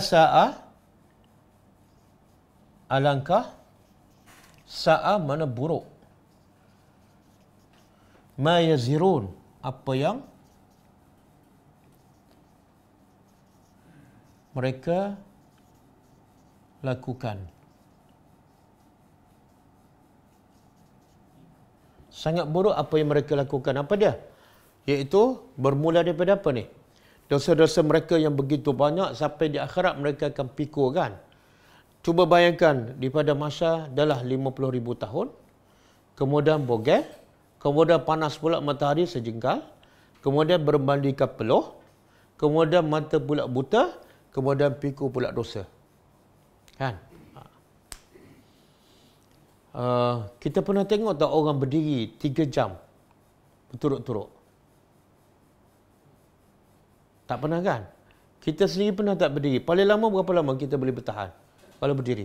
alangkah sa'ah mana buruk ma yazirun apa yang mereka lakukan sangat buruk apa yang mereka lakukan apa dia iaitu bermula daripada apa ni dosa-dosa mereka yang begitu banyak sampai di akhirat mereka akan pikul kan Cuba bayangkan daripada masa adalah ribu tahun. Kemudian bogel. Kemudian panas pula matahari sejengkal. Kemudian berbandingkan peluh. Kemudian mata pula buta. Kemudian piku pula dosa. Kan? Ha. Uh, kita pernah tengok tak orang berdiri 3 jam berturut-turut? Tak pernah kan? Kita sendiri pernah tak berdiri. Paling lama berapa lama kita boleh bertahan? kalau berdiri?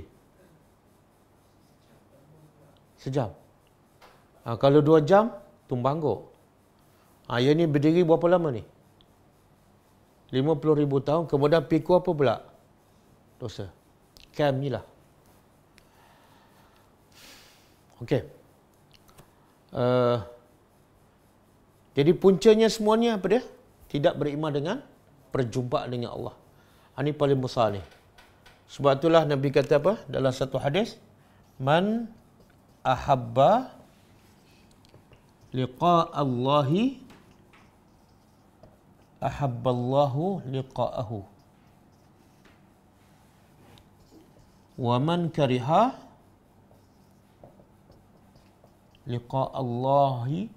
Sejam. Ha, kalau dua jam, tumbang kok. Ha, ya ni berdiri berapa lama ni? 50 ribu tahun. Kemudian piku apa pula? Dosa. Kem ni lah. Okey. Uh, jadi puncanya semuanya apa dia? Tidak beriman dengan perjumpaan dengan Allah. Ini paling besar ni. Sebab itulah Nabi kata apa dalam satu hadis man ahabba liqa Allahi ahabba Allahu liqa'ahu wa man kariha liqa Allahi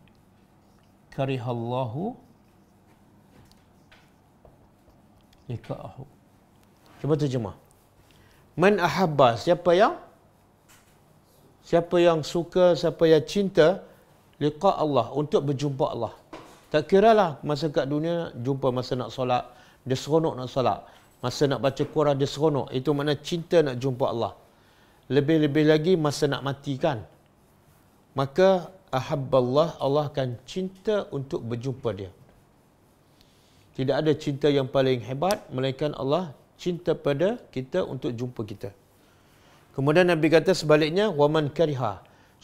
kariha Allahu liqa'ahu Cuba terjemah. Man ahabba, siapa yang siapa yang suka, siapa yang cinta liqa Allah untuk berjumpa Allah. Tak kira lah masa kat dunia jumpa masa nak solat, dia seronok nak solat. Masa nak baca Quran dia seronok. Itu makna cinta nak jumpa Allah. Lebih-lebih lagi masa nak mati kan. Maka Allah Allah akan cinta untuk berjumpa dia. Tidak ada cinta yang paling hebat melainkan Allah cinta pada kita untuk jumpa kita. Kemudian Nabi kata sebaliknya waman kariha.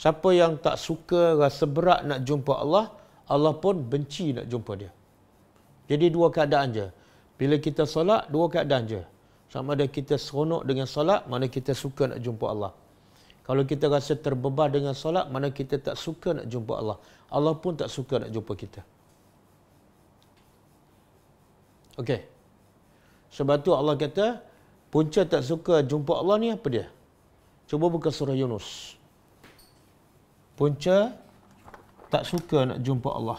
Siapa yang tak suka rasa berat nak jumpa Allah, Allah pun benci nak jumpa dia. Jadi dua keadaan je. Bila kita solat, dua keadaan je. Sama ada kita seronok dengan solat, mana kita suka nak jumpa Allah. Kalau kita rasa terbebas dengan solat, mana kita tak suka nak jumpa Allah. Allah pun tak suka nak jumpa kita. Okey. Sebab tu Allah kata, punca tak suka jumpa Allah ni apa dia? Cuba buka surah Yunus. Punca tak suka nak jumpa Allah.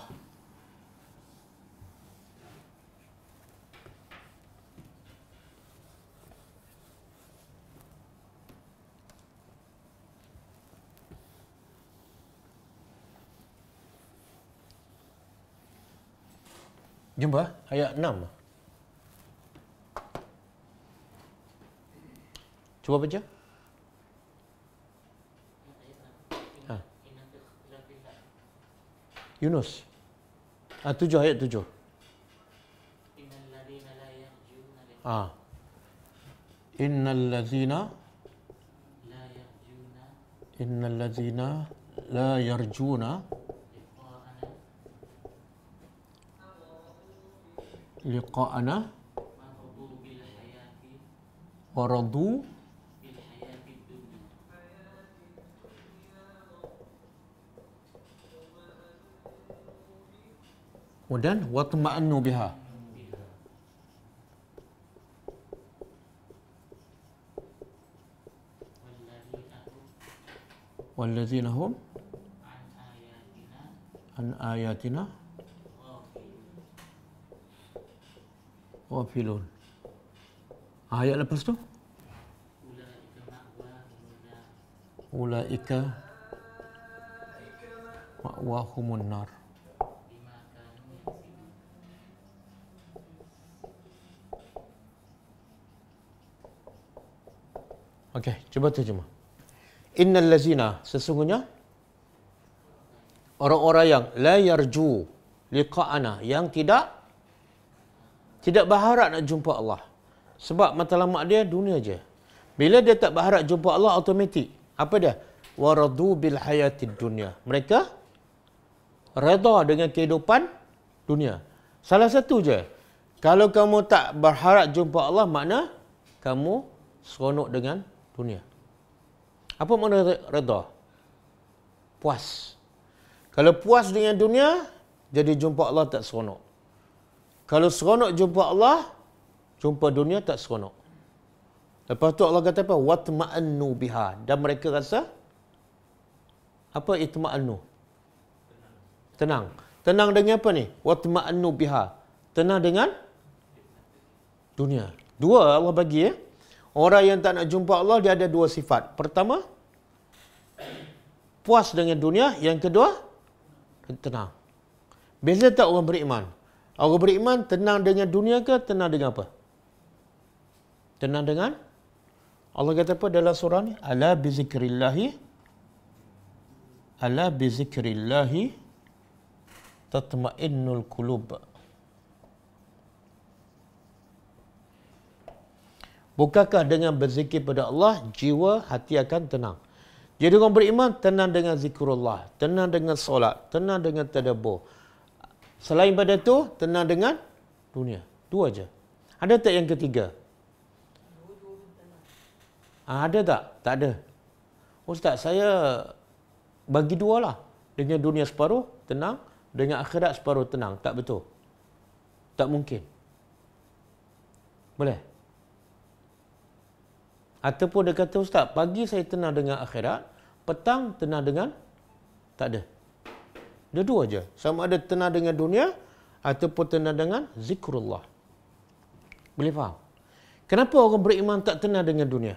Jumpa ayat 6. Cuba baca. Ha. Yunus. Ah ha, tujuh ayat tujuh. Ah. Innal ladzina Innal ladzina la yarjuna liqa'ana wa radu ودن واطمأنوا بها والذين هم عن آياتنا غافلون Ayat lepas tu Ulaika Ma'wahumun nar Okey, cuba terjemah. Innal lazina sesungguhnya orang-orang yang la yarju liqa'ana yang tidak tidak berharap nak jumpa Allah. Sebab matlamat dia dunia je. Bila dia tak berharap jumpa Allah automatik, apa dia? Waradu bil hayatid dunya. Mereka redha dengan kehidupan dunia. Salah satu je. Kalau kamu tak berharap jumpa Allah, makna kamu seronok dengan dunia. Apa makna redha? Puas. Kalau puas dengan dunia, jadi jumpa Allah tak seronok. Kalau seronok jumpa Allah, jumpa dunia tak seronok. Lepas tu Allah kata apa? Watma'annu biha. Dan mereka rasa, apa Itu itma'annu? Tenang. Tenang dengan apa ni? Watma'annu biha. Tenang dengan dunia. Dua Allah bagi ya. Eh? Orang yang tak nak jumpa Allah dia ada dua sifat. Pertama, puas dengan dunia, yang kedua, tenang. Beza tak orang beriman? Orang beriman tenang dengan dunia ke tenang dengan apa? Tenang dengan Allah kata apa dalam surah ni? Ala bi zikrillah ala bi zikrillah tatma'innul qulub. Bukakah dengan berzikir pada Allah, jiwa hati akan tenang. Jadi orang beriman, tenang dengan zikrullah, tenang dengan solat, tenang dengan tadabur. Selain pada itu, tenang dengan dunia. Itu aja. Ada tak yang ketiga? Ah, ada tak? Tak ada. Ustaz, saya bagi dua lah. Dengan dunia separuh, tenang. Dengan akhirat separuh, tenang. Tak betul. Tak mungkin. Boleh? Ataupun dia kata, Ustaz, pagi saya tenang dengan akhirat, petang tenang dengan tak ada. Dia dua aja. Sama ada tenang dengan dunia ataupun tenang dengan zikrullah. Boleh faham? Kenapa orang beriman tak tenang dengan dunia?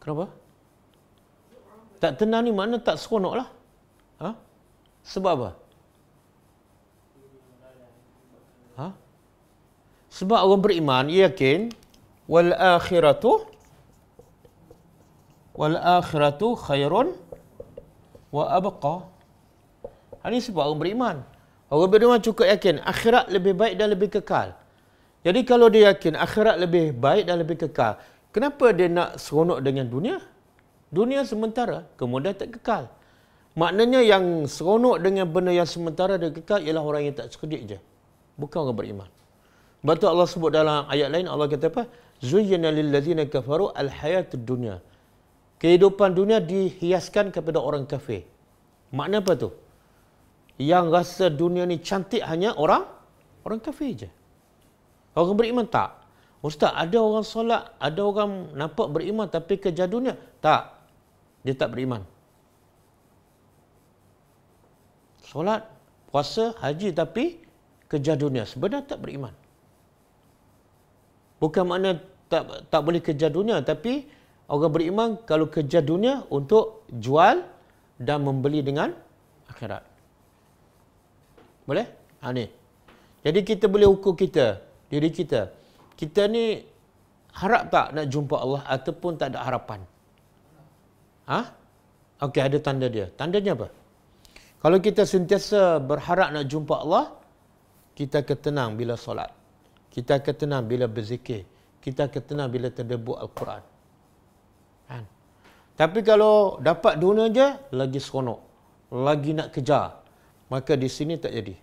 Kenapa? Tak tenang ni makna tak seronok lah. Ha? Sebab apa? Sebab orang beriman yakin wal akhiratu wal akhiratu khairun wa abqa. Ini sebab orang beriman. Orang beriman cukup yakin akhirat lebih baik dan lebih kekal. Jadi kalau dia yakin akhirat lebih baik dan lebih kekal, kenapa dia nak seronok dengan dunia? Dunia sementara, kemudian tak kekal. Maknanya yang seronok dengan benda yang sementara dan kekal ialah orang yang tak cerdik je. Bukan orang beriman. Sebab tu Allah sebut dalam ayat lain Allah kata apa? Zuyyana lil ladzina kafaru al hayatud dunya. Kehidupan dunia dihiaskan kepada orang kafir. Makna apa tu? Yang rasa dunia ni cantik hanya orang orang kafir je. Orang beriman tak? Ustaz, ada orang solat, ada orang nampak beriman tapi kejar dunia. Tak. Dia tak beriman. Solat, puasa, haji tapi kejar dunia. Sebenarnya tak beriman bukan makna tak tak boleh kejar dunia tapi orang beriman kalau kejar dunia untuk jual dan membeli dengan akhirat. Boleh? Ha ni. Jadi kita boleh ukur kita, diri kita. Kita ni harap tak nak jumpa Allah ataupun tak ada harapan? Ha? Okey, ada tanda dia. Tandanya apa? Kalau kita sentiasa berharap nak jumpa Allah, kita ketenang bila solat. Kita akan tenang bila berzikir. Kita akan tenang bila terdebut Al-Quran. Kan? Tapi kalau dapat dunia je, lagi seronok. Lagi nak kejar. Maka di sini tak jadi.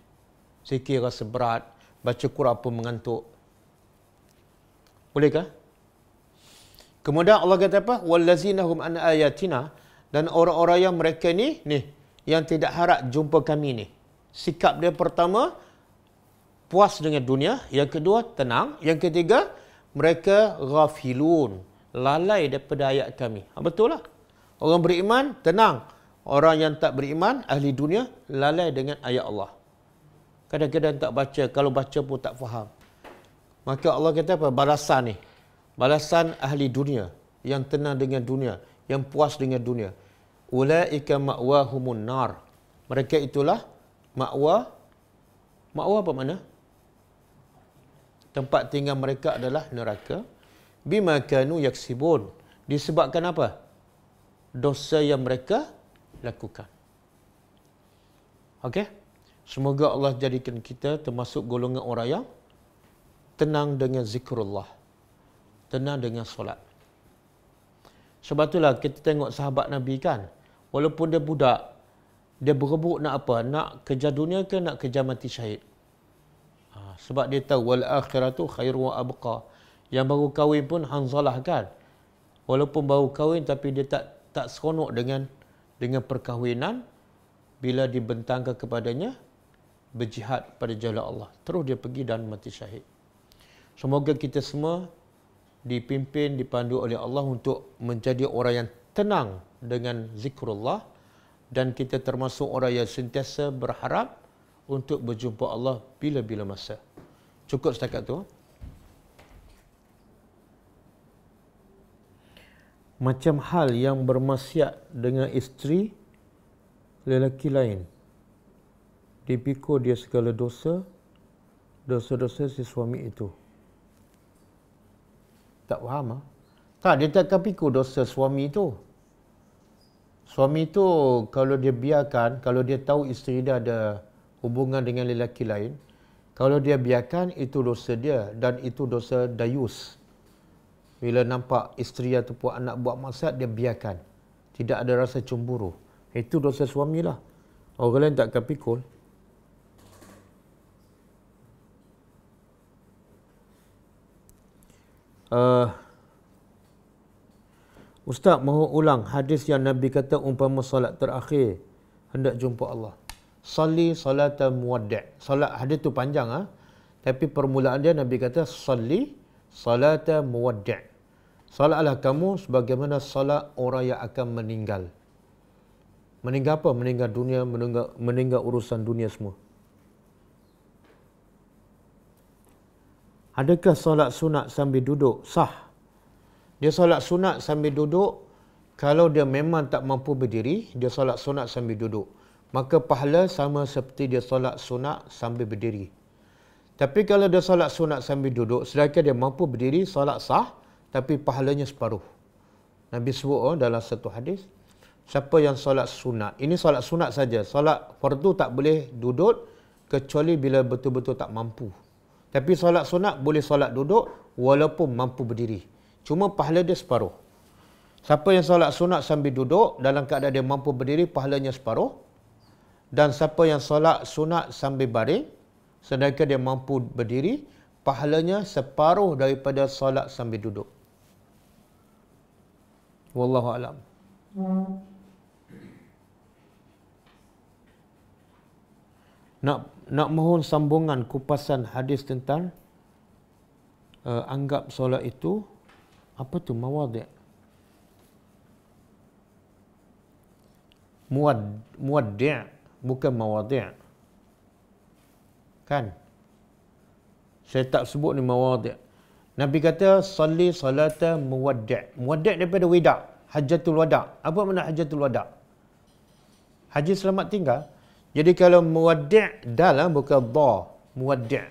Zikir rasa berat. Baca Quran pun mengantuk. Bolehkah? Kemudian Allah kata apa? Wallazina an ayatina dan orang-orang yang mereka ni ni yang tidak harap jumpa kami ni. Sikap dia pertama puas dengan dunia, yang kedua tenang, yang ketiga mereka ghafilun, lalai daripada ayat kami. Ha, betul lah. Orang beriman tenang, orang yang tak beriman ahli dunia lalai dengan ayat Allah. Kadang-kadang tak baca, kalau baca pun tak faham. Maka Allah kata apa? Balasan ni. Balasan ahli dunia yang tenang dengan dunia, yang puas dengan dunia. Ulaika ma'wahumun nar. Mereka itulah mawah, mawah apa makna? tempat tinggal mereka adalah neraka bima kanu yaksibun disebabkan apa dosa yang mereka lakukan okey semoga Allah jadikan kita termasuk golongan orang yang tenang dengan zikrullah tenang dengan solat sebab itulah kita tengok sahabat Nabi kan walaupun dia budak dia berebut nak apa nak kejar dunia ke nak kejar mati syahid Ha, sebab dia tahu wal akhiratu khairu wa abqa. Yang baru kahwin pun hanzalah kan. Walaupun baru kahwin tapi dia tak tak seronok dengan dengan perkahwinan bila dibentangkan kepadanya berjihad pada jalan Allah. Terus dia pergi dan mati syahid. Semoga kita semua dipimpin, dipandu oleh Allah untuk menjadi orang yang tenang dengan zikrullah dan kita termasuk orang yang sentiasa berharap untuk berjumpa Allah bila-bila masa. Cukup setakat tu. Macam hal yang bermaksiat dengan isteri lelaki lain. Dipikul dia segala dosa, dosa-dosa si suami itu. Tak faham ha? Tak, dia takkan pikul dosa suami itu. Suami itu kalau dia biarkan, kalau dia tahu isteri dia ada hubungan dengan lelaki lain kalau dia biarkan itu dosa dia dan itu dosa dayus bila nampak isteri atau anak buat maksiat dia biarkan tidak ada rasa cemburu itu dosa suamilah orang lain tak akan pikul uh, Ustaz mahu ulang hadis yang Nabi kata umpama solat terakhir hendak jumpa Allah. Salli salata muwadda' Salat hadis tu panjang ah. Ha? Tapi permulaan dia Nabi kata Salli salata muwadda' Salatlah kamu sebagaimana salat orang yang akan meninggal Meninggal apa? Meninggal dunia, meninggal, meninggal urusan dunia semua Adakah salat sunat sambil duduk? Sah Dia salat sunat sambil duduk Kalau dia memang tak mampu berdiri Dia salat sunat sambil duduk maka pahala sama seperti dia solat sunat sambil berdiri. Tapi kalau dia solat sunat sambil duduk, sedangkan dia mampu berdiri, solat sah, tapi pahalanya separuh. Nabi sebut oh, dalam satu hadis, siapa yang solat sunat, ini solat sunat saja, solat fardu tak boleh duduk, kecuali bila betul-betul tak mampu. Tapi solat sunat boleh solat duduk, walaupun mampu berdiri. Cuma pahala dia separuh. Siapa yang solat sunat sambil duduk, dalam keadaan dia mampu berdiri, pahalanya separuh dan siapa yang solat sunat sambil baring sedangkan dia mampu berdiri pahalanya separuh daripada solat sambil duduk wallahu alam nak nak mohon sambungan kupasan hadis tentang uh, anggap solat itu apa tu mawadhi' muad muaddi' bukan mawadi' kan saya tak sebut ni mawadi' Nabi kata salli salata muwaddi' muwaddi' daripada wida' hajatul wada' apa makna hajatul wada' haji selamat tinggal jadi kalau muwaddi' dalam bukan dha muwaddi'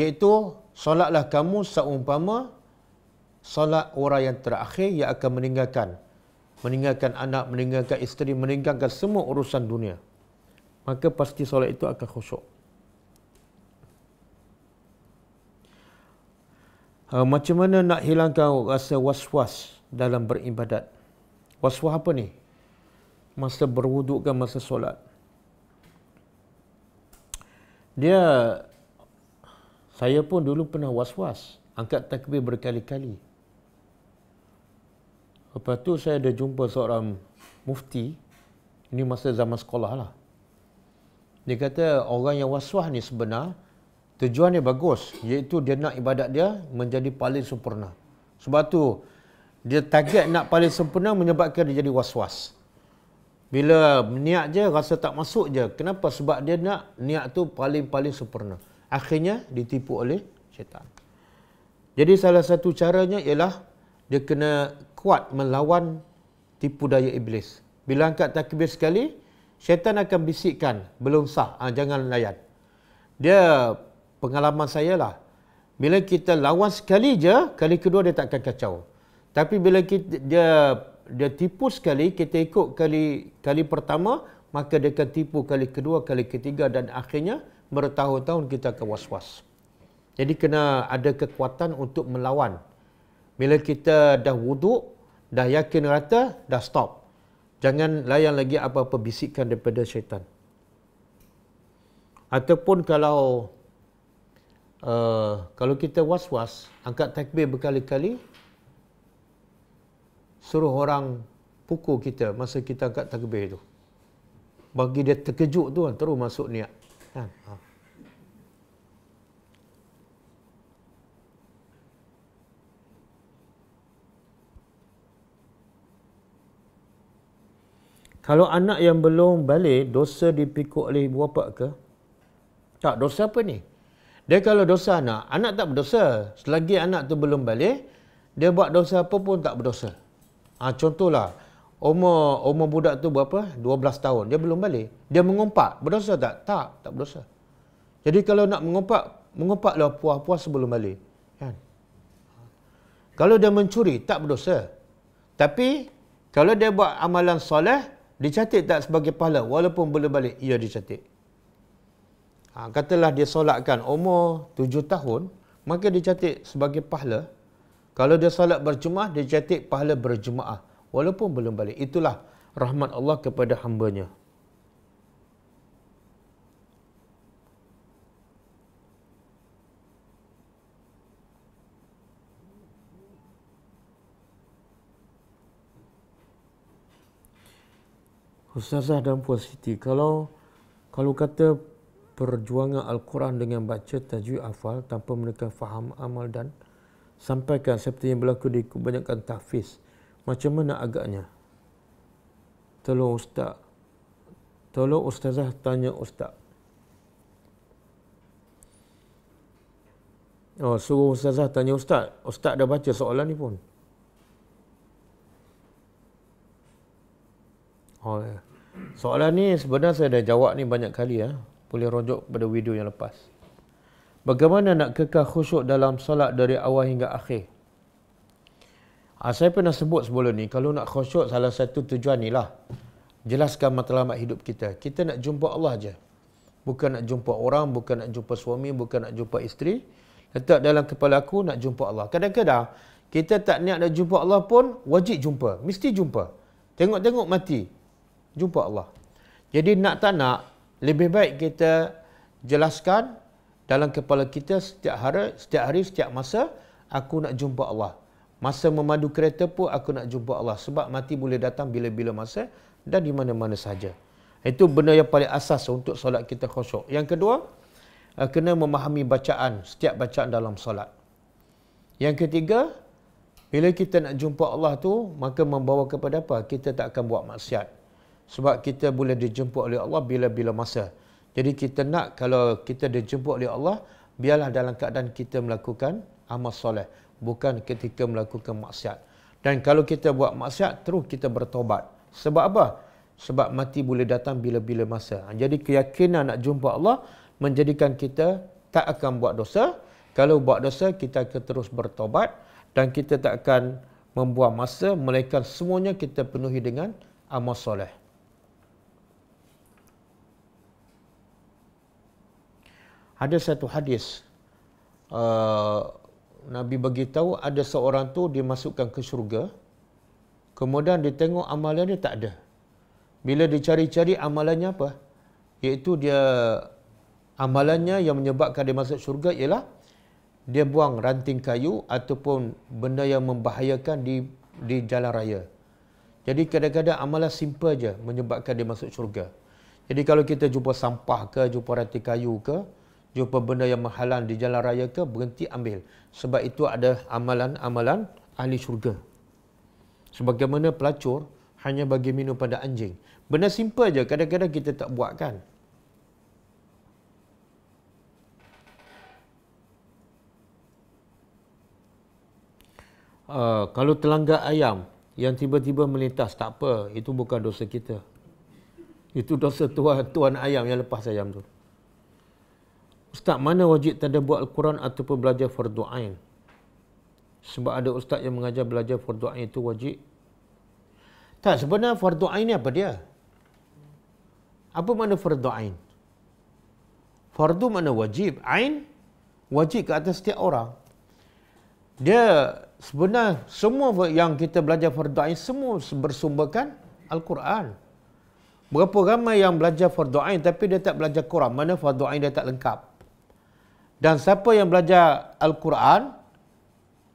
iaitu solatlah kamu seumpama solat orang yang terakhir yang akan meninggalkan meninggalkan anak meninggalkan isteri meninggalkan semua urusan dunia maka pasti solat itu akan khusyuk. Uh, macam mana nak hilangkan rasa was-was dalam beribadat? Was-was apa ni? Masa berwuduk kan masa solat. Dia saya pun dulu pernah was-was angkat takbir berkali-kali. Lepas tu saya ada jumpa seorang mufti ini masa zaman sekolah lah. Dia kata orang yang waswah ni sebenar tujuan dia bagus iaitu dia nak ibadat dia menjadi paling sempurna. Sebab tu dia target nak paling sempurna menyebabkan dia jadi waswas. Bila niat je rasa tak masuk je. Kenapa? Sebab dia nak niat tu paling-paling sempurna. Akhirnya ditipu oleh syaitan. Jadi salah satu caranya ialah dia kena kuat melawan tipu daya iblis. Bila angkat takbir sekali, syaitan akan bisikkan belum sah ha, jangan layan dia pengalaman saya lah bila kita lawan sekali je kali kedua dia tak akan kacau tapi bila kita, dia dia tipu sekali kita ikut kali kali pertama maka dia akan tipu kali kedua kali ketiga dan akhirnya bertahun-tahun kita akan was-was jadi kena ada kekuatan untuk melawan bila kita dah wuduk dah yakin rata dah stop Jangan layan lagi apa-apa bisikan daripada syaitan. Ataupun kalau uh, kalau kita was-was, angkat takbir berkali-kali, suruh orang pukul kita masa kita angkat takbir itu. Bagi dia terkejut tu kan, terus masuk niat. Kan? Ha. Kalau anak yang belum balik, dosa dipikul oleh ibu bapa ke? Tak, dosa apa ni? Dia kalau dosa anak, anak tak berdosa. Selagi anak tu belum balik, dia buat dosa apa pun tak berdosa. Ha, contohlah, umur, umur budak tu berapa? 12 tahun. Dia belum balik. Dia mengumpat. Berdosa tak? Tak, tak berdosa. Jadi kalau nak mengumpat, mengumpatlah puas-puas sebelum balik. Kan? Kalau dia mencuri, tak berdosa. Tapi, kalau dia buat amalan soleh, dicatat tak sebagai pahala walaupun belum balik ia dicatat ha, katalah dia solatkan umur tujuh tahun maka dicatat sebagai pahala kalau dia solat berjemaah dicatat pahala berjemaah walaupun belum balik itulah rahmat Allah kepada hambanya. Ustazah dan Puan Siti, kalau kalau kata perjuangan Al-Quran dengan baca tajwid afal tanpa menekan faham amal dan sampaikan seperti yang berlaku di kebanyakan tahfiz, macam mana agaknya? Tolong Ustaz, tolong Ustazah tanya Ustaz. Oh, suruh Ustazah tanya Ustaz. Ustaz dah baca soalan ni pun. Oh, Yeah. Soalan ni sebenarnya saya dah jawab ni banyak kali ya. Boleh rojok pada video yang lepas. Bagaimana nak kekal khusyuk dalam solat dari awal hingga akhir? Ha, saya pernah sebut sebelum ni, kalau nak khusyuk salah satu tujuan ni lah. Jelaskan matlamat hidup kita. Kita nak jumpa Allah je. Bukan nak jumpa orang, bukan nak jumpa suami, bukan nak jumpa isteri. Letak dalam kepala aku nak jumpa Allah. Kadang-kadang kita tak niat nak jumpa Allah pun wajib jumpa. Mesti jumpa. Tengok-tengok mati jumpa Allah. Jadi nak tak nak, lebih baik kita jelaskan dalam kepala kita setiap hari, setiap hari, setiap masa, aku nak jumpa Allah. Masa memadu kereta pun aku nak jumpa Allah. Sebab mati boleh datang bila-bila masa dan di mana-mana saja. Itu benda yang paling asas untuk solat kita khusyuk. Yang kedua, eh, kena memahami bacaan, setiap bacaan dalam solat. Yang ketiga, bila kita nak jumpa Allah tu, maka membawa kepada apa? Kita tak akan buat maksiat sebab kita boleh dijemput oleh Allah bila-bila masa. Jadi kita nak kalau kita dijemput oleh Allah, biarlah dalam keadaan kita melakukan amal soleh, bukan ketika melakukan maksiat. Dan kalau kita buat maksiat, terus kita bertobat. Sebab apa? Sebab mati boleh datang bila-bila masa. Jadi keyakinan nak jumpa Allah menjadikan kita tak akan buat dosa. Kalau buat dosa, kita akan terus bertobat dan kita tak akan membuang masa melainkan semuanya kita penuhi dengan amal soleh. ada satu hadis uh, Nabi bagi ada seorang tu dimasukkan ke syurga kemudian dia tengok amalannya tak ada bila dicari-cari amalannya apa iaitu dia amalannya yang menyebabkan dia masuk syurga ialah dia buang ranting kayu ataupun benda yang membahayakan di di jalan raya jadi kadang-kadang amalan simple je menyebabkan dia masuk syurga jadi kalau kita jumpa sampah ke jumpa ranting kayu ke jumpa benda yang menghalang di jalan raya ke berhenti ambil sebab itu ada amalan-amalan ahli syurga sebagaimana pelacur hanya bagi minum pada anjing benda simple je kadang-kadang kita tak buat kan Uh, kalau telanggar ayam yang tiba-tiba melintas tak apa itu bukan dosa kita itu dosa tuan tuan ayam yang lepas ayam tu Ustaz mana wajib tanda buat Al-Quran ataupun belajar fardu ain? Sebab ada ustaz yang mengajar belajar fardu ain itu wajib. Tak sebenarnya fardu ain ni apa dia? Apa mana fardu ain? Fardu mana wajib, ain wajib ke atas setiap orang. Dia sebenarnya semua yang kita belajar fardu ain semua bersumberkan Al-Quran. Berapa ramai yang belajar fardu ain tapi dia tak belajar Quran? Mana fardu ain dia tak lengkap? Dan siapa yang belajar Al-Quran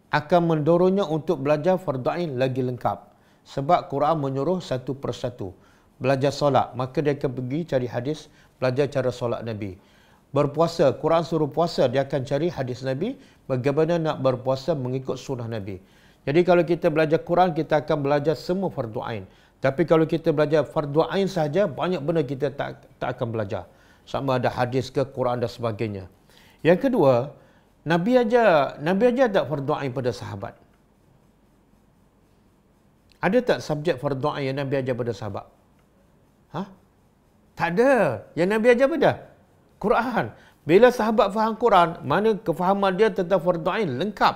akan mendorongnya untuk belajar fardu'ain lagi lengkap. Sebab Quran menyuruh satu persatu. Belajar solat. Maka dia akan pergi cari hadis belajar cara solat Nabi. Berpuasa. Quran suruh puasa. Dia akan cari hadis Nabi bagaimana nak berpuasa mengikut sunnah Nabi. Jadi kalau kita belajar Quran, kita akan belajar semua fardu'ain. Tapi kalau kita belajar fardu'ain saja banyak benda kita tak tak akan belajar. Sama ada hadis ke Quran dan sebagainya. Yang kedua, Nabi aja Nabi aja tak fardhu ain pada sahabat. Ada tak subjek fardhu ain yang Nabi aja pada sahabat? Ha? Tak ada. Yang Nabi aja pada Quran. Bila sahabat faham Quran, mana kefahaman dia tentang fardhu ain lengkap.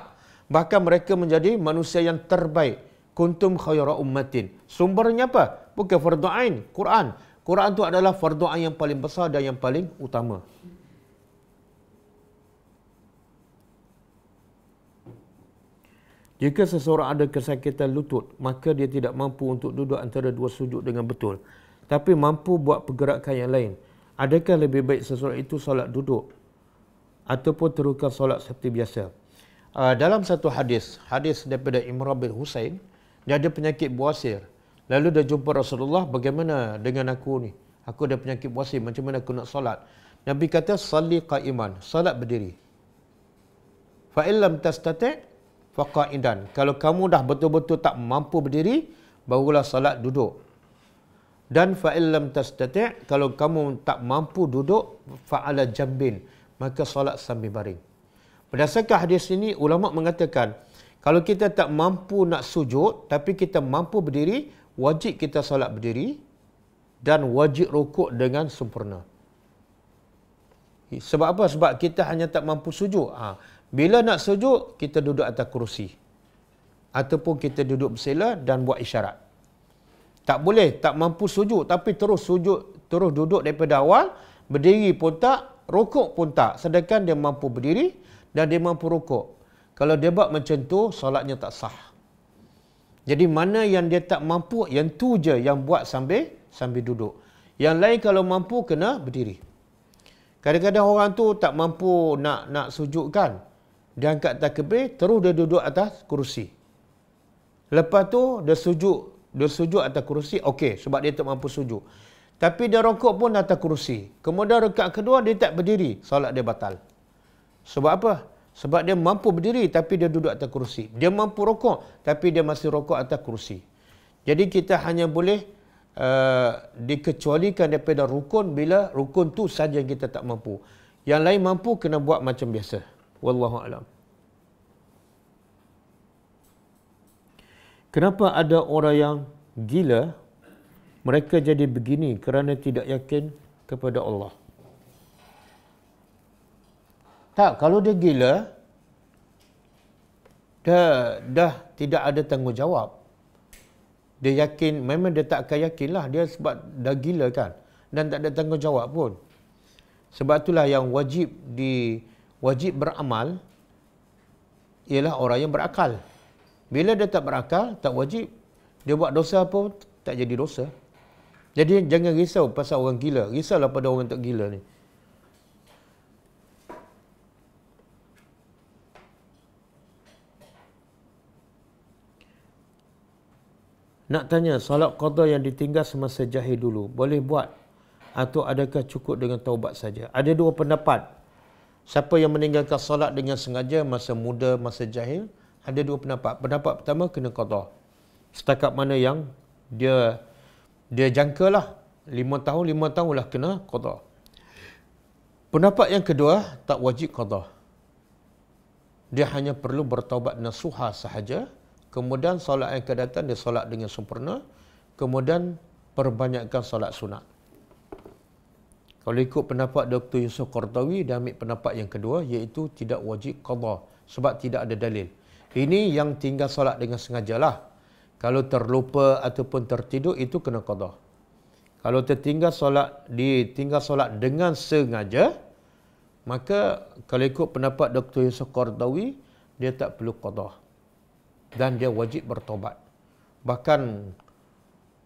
Bahkan mereka menjadi manusia yang terbaik. Kuntum khayra ummatin. Sumbernya apa? Bukan fardhu ain, Quran. Quran tu adalah fardhu ain yang paling besar dan yang paling utama. Jika seseorang ada kesakitan lutut, maka dia tidak mampu untuk duduk antara dua sujud dengan betul. Tapi mampu buat pergerakan yang lain. Adakah lebih baik seseorang itu solat duduk ataupun teruskan solat seperti biasa? Uh, dalam satu hadis, hadis daripada Imran bin Hussein, dia ada penyakit buasir. Lalu dia jumpa Rasulullah, bagaimana dengan aku ni? Aku ada penyakit buasir, macam mana aku nak solat? Nabi kata, salli qa'iman, solat berdiri. Fa'illam tastatik, faqaidan. Kalau kamu dah betul-betul tak mampu berdiri, barulah salat duduk. Dan fa'il lam tastati' kalau kamu tak mampu duduk fa'ala jambin maka solat sambil baring. Berdasarkan hadis ini ulama mengatakan kalau kita tak mampu nak sujud tapi kita mampu berdiri wajib kita solat berdiri dan wajib rukuk dengan sempurna. Sebab apa? Sebab kita hanya tak mampu sujud. Ha. Bila nak sujud, kita duduk atas kerusi. Ataupun kita duduk bersila dan buat isyarat. Tak boleh, tak mampu sujud. Tapi terus sujud, terus duduk daripada awal. Berdiri pun tak, rokok pun tak. Sedangkan dia mampu berdiri dan dia mampu rokok. Kalau dia buat macam tu, solatnya tak sah. Jadi mana yang dia tak mampu, yang tu je yang buat sambil sambil duduk. Yang lain kalau mampu, kena berdiri. Kadang-kadang orang tu tak mampu nak nak sujudkan dia angkat takbir, terus dia duduk atas kerusi. Lepas tu dia sujud, dia sujud atas kerusi. Okey, sebab dia tak mampu sujud. Tapi dia rokok pun atas kerusi. Kemudian rekat kedua, dia tak berdiri. Salat dia batal. Sebab apa? Sebab dia mampu berdiri tapi dia duduk atas kerusi. Dia mampu rokok tapi dia masih rokok atas kerusi. Jadi kita hanya boleh uh, dikecualikan daripada rukun bila rukun tu saja kita tak mampu. Yang lain mampu kena buat macam biasa wallahu alam kenapa ada orang yang gila mereka jadi begini kerana tidak yakin kepada Allah tak kalau dia gila dah dah tidak ada tanggungjawab dia yakin memang dia tak akan yakin lah dia sebab dah gila kan dan tak ada tanggungjawab pun sebab itulah yang wajib di wajib beramal ialah orang yang berakal. Bila dia tak berakal, tak wajib. Dia buat dosa apa, tak jadi dosa. Jadi jangan risau pasal orang gila. Risaulah pada orang tak gila ni. Nak tanya, salat qadha yang ditinggal semasa jahil dulu, boleh buat atau adakah cukup dengan taubat saja? Ada dua pendapat. Siapa yang meninggalkan solat dengan sengaja masa muda, masa jahil, ada dua pendapat. Pendapat pertama kena qada. Setakat mana yang dia dia jangkalah 5 tahun, 5 lah kena qada. Pendapat yang kedua tak wajib qada. Dia hanya perlu bertaubat nasuha sahaja, kemudian solat yang kedatangan dia solat dengan sempurna, kemudian perbanyakkan solat sunat. Kalau ikut pendapat Dr. Yusuf Qartawi, dia ambil pendapat yang kedua iaitu tidak wajib qadha sebab tidak ada dalil. Ini yang tinggal solat dengan sengajalah. Kalau terlupa ataupun tertidur itu kena qadha. Kalau tertinggal solat, ditinggal solat dengan sengaja, maka kalau ikut pendapat Dr. Yusuf Qardawi, dia tak perlu qadha. Dan dia wajib bertobat. Bahkan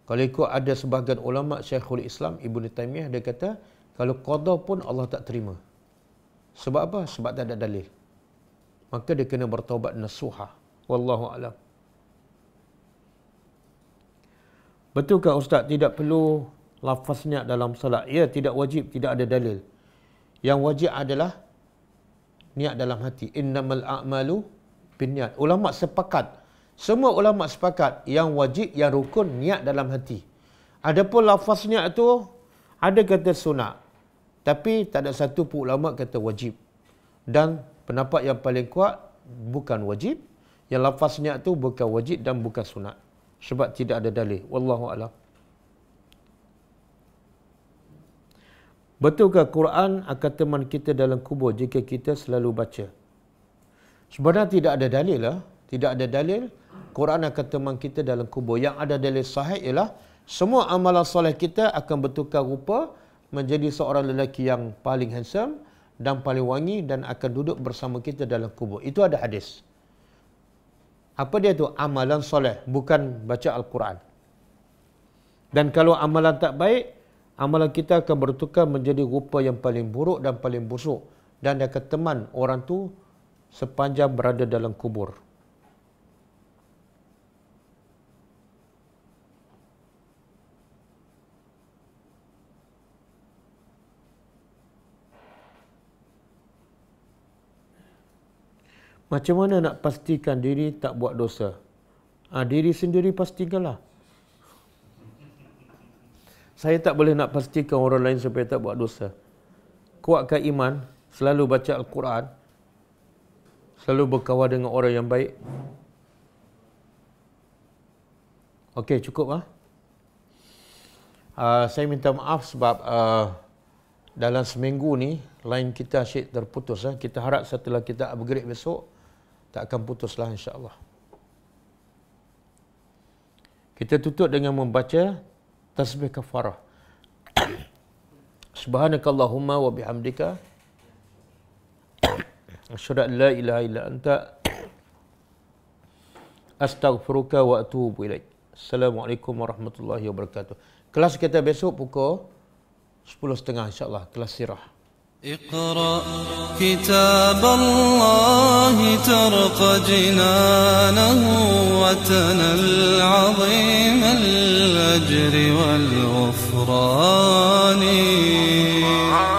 kalau ikut ada sebahagian ulama Syekhul Islam Ibnu Taimiyah dia kata, kalau qada pun Allah tak terima. Sebab apa? Sebab tak ada dalil. Maka dia kena bertaubat nasuha. Wallahu alam. Betulkah ustaz tidak perlu lafaz lafaznya dalam solat? Ya, tidak wajib, tidak ada dalil. Yang wajib adalah niat dalam hati. Innamal a'malu binniat. Ulama sepakat. Semua ulama sepakat yang wajib yang rukun niat dalam hati. Adapun lafaz lafaznya itu ada kata sunat, tapi tak ada satu pun ulama kata wajib. Dan pendapat yang paling kuat bukan wajib. Yang lafaz niat tu bukan wajib dan bukan sunat. Sebab tidak ada dalil. Wallahu a'lam. Betulkah Quran akan teman kita dalam kubur jika kita selalu baca? Sebenarnya tidak ada dalil lah. Tidak ada dalil. Quran akan teman kita dalam kubur. Yang ada dalil sahih ialah semua amalan soleh kita akan bertukar rupa menjadi seorang lelaki yang paling handsome dan paling wangi dan akan duduk bersama kita dalam kubur. Itu ada hadis. Apa dia tu? Amalan soleh, bukan baca Al-Quran. Dan kalau amalan tak baik, amalan kita akan bertukar menjadi rupa yang paling buruk dan paling busuk. Dan dia akan teman orang tu sepanjang berada dalam kubur. Macam mana nak pastikan diri tak buat dosa? Ha, diri sendiri pastikanlah. Saya tak boleh nak pastikan orang lain supaya tak buat dosa. Kuatkan iman, selalu baca Al-Quran, selalu berkawal dengan orang yang baik. Okey, cukup ah. Ha? Uh, saya minta maaf sebab uh, dalam seminggu ni line kita asyik terputus Ha? Kita harap setelah kita upgrade besok tak akan putuslah insya-Allah. Kita tutup dengan membaca tasbih kafarah. Subhanakallahumma wa bihamdika asyhadu an la ilaha illa anta astaghfiruka wa atubu ilaik. Assalamualaikum warahmatullahi wabarakatuh. Kelas kita besok pukul 10.30 insya-Allah kelas sirah. اقرأ كتاب الله ترق جنانه وتن العظيم الأجر والغفران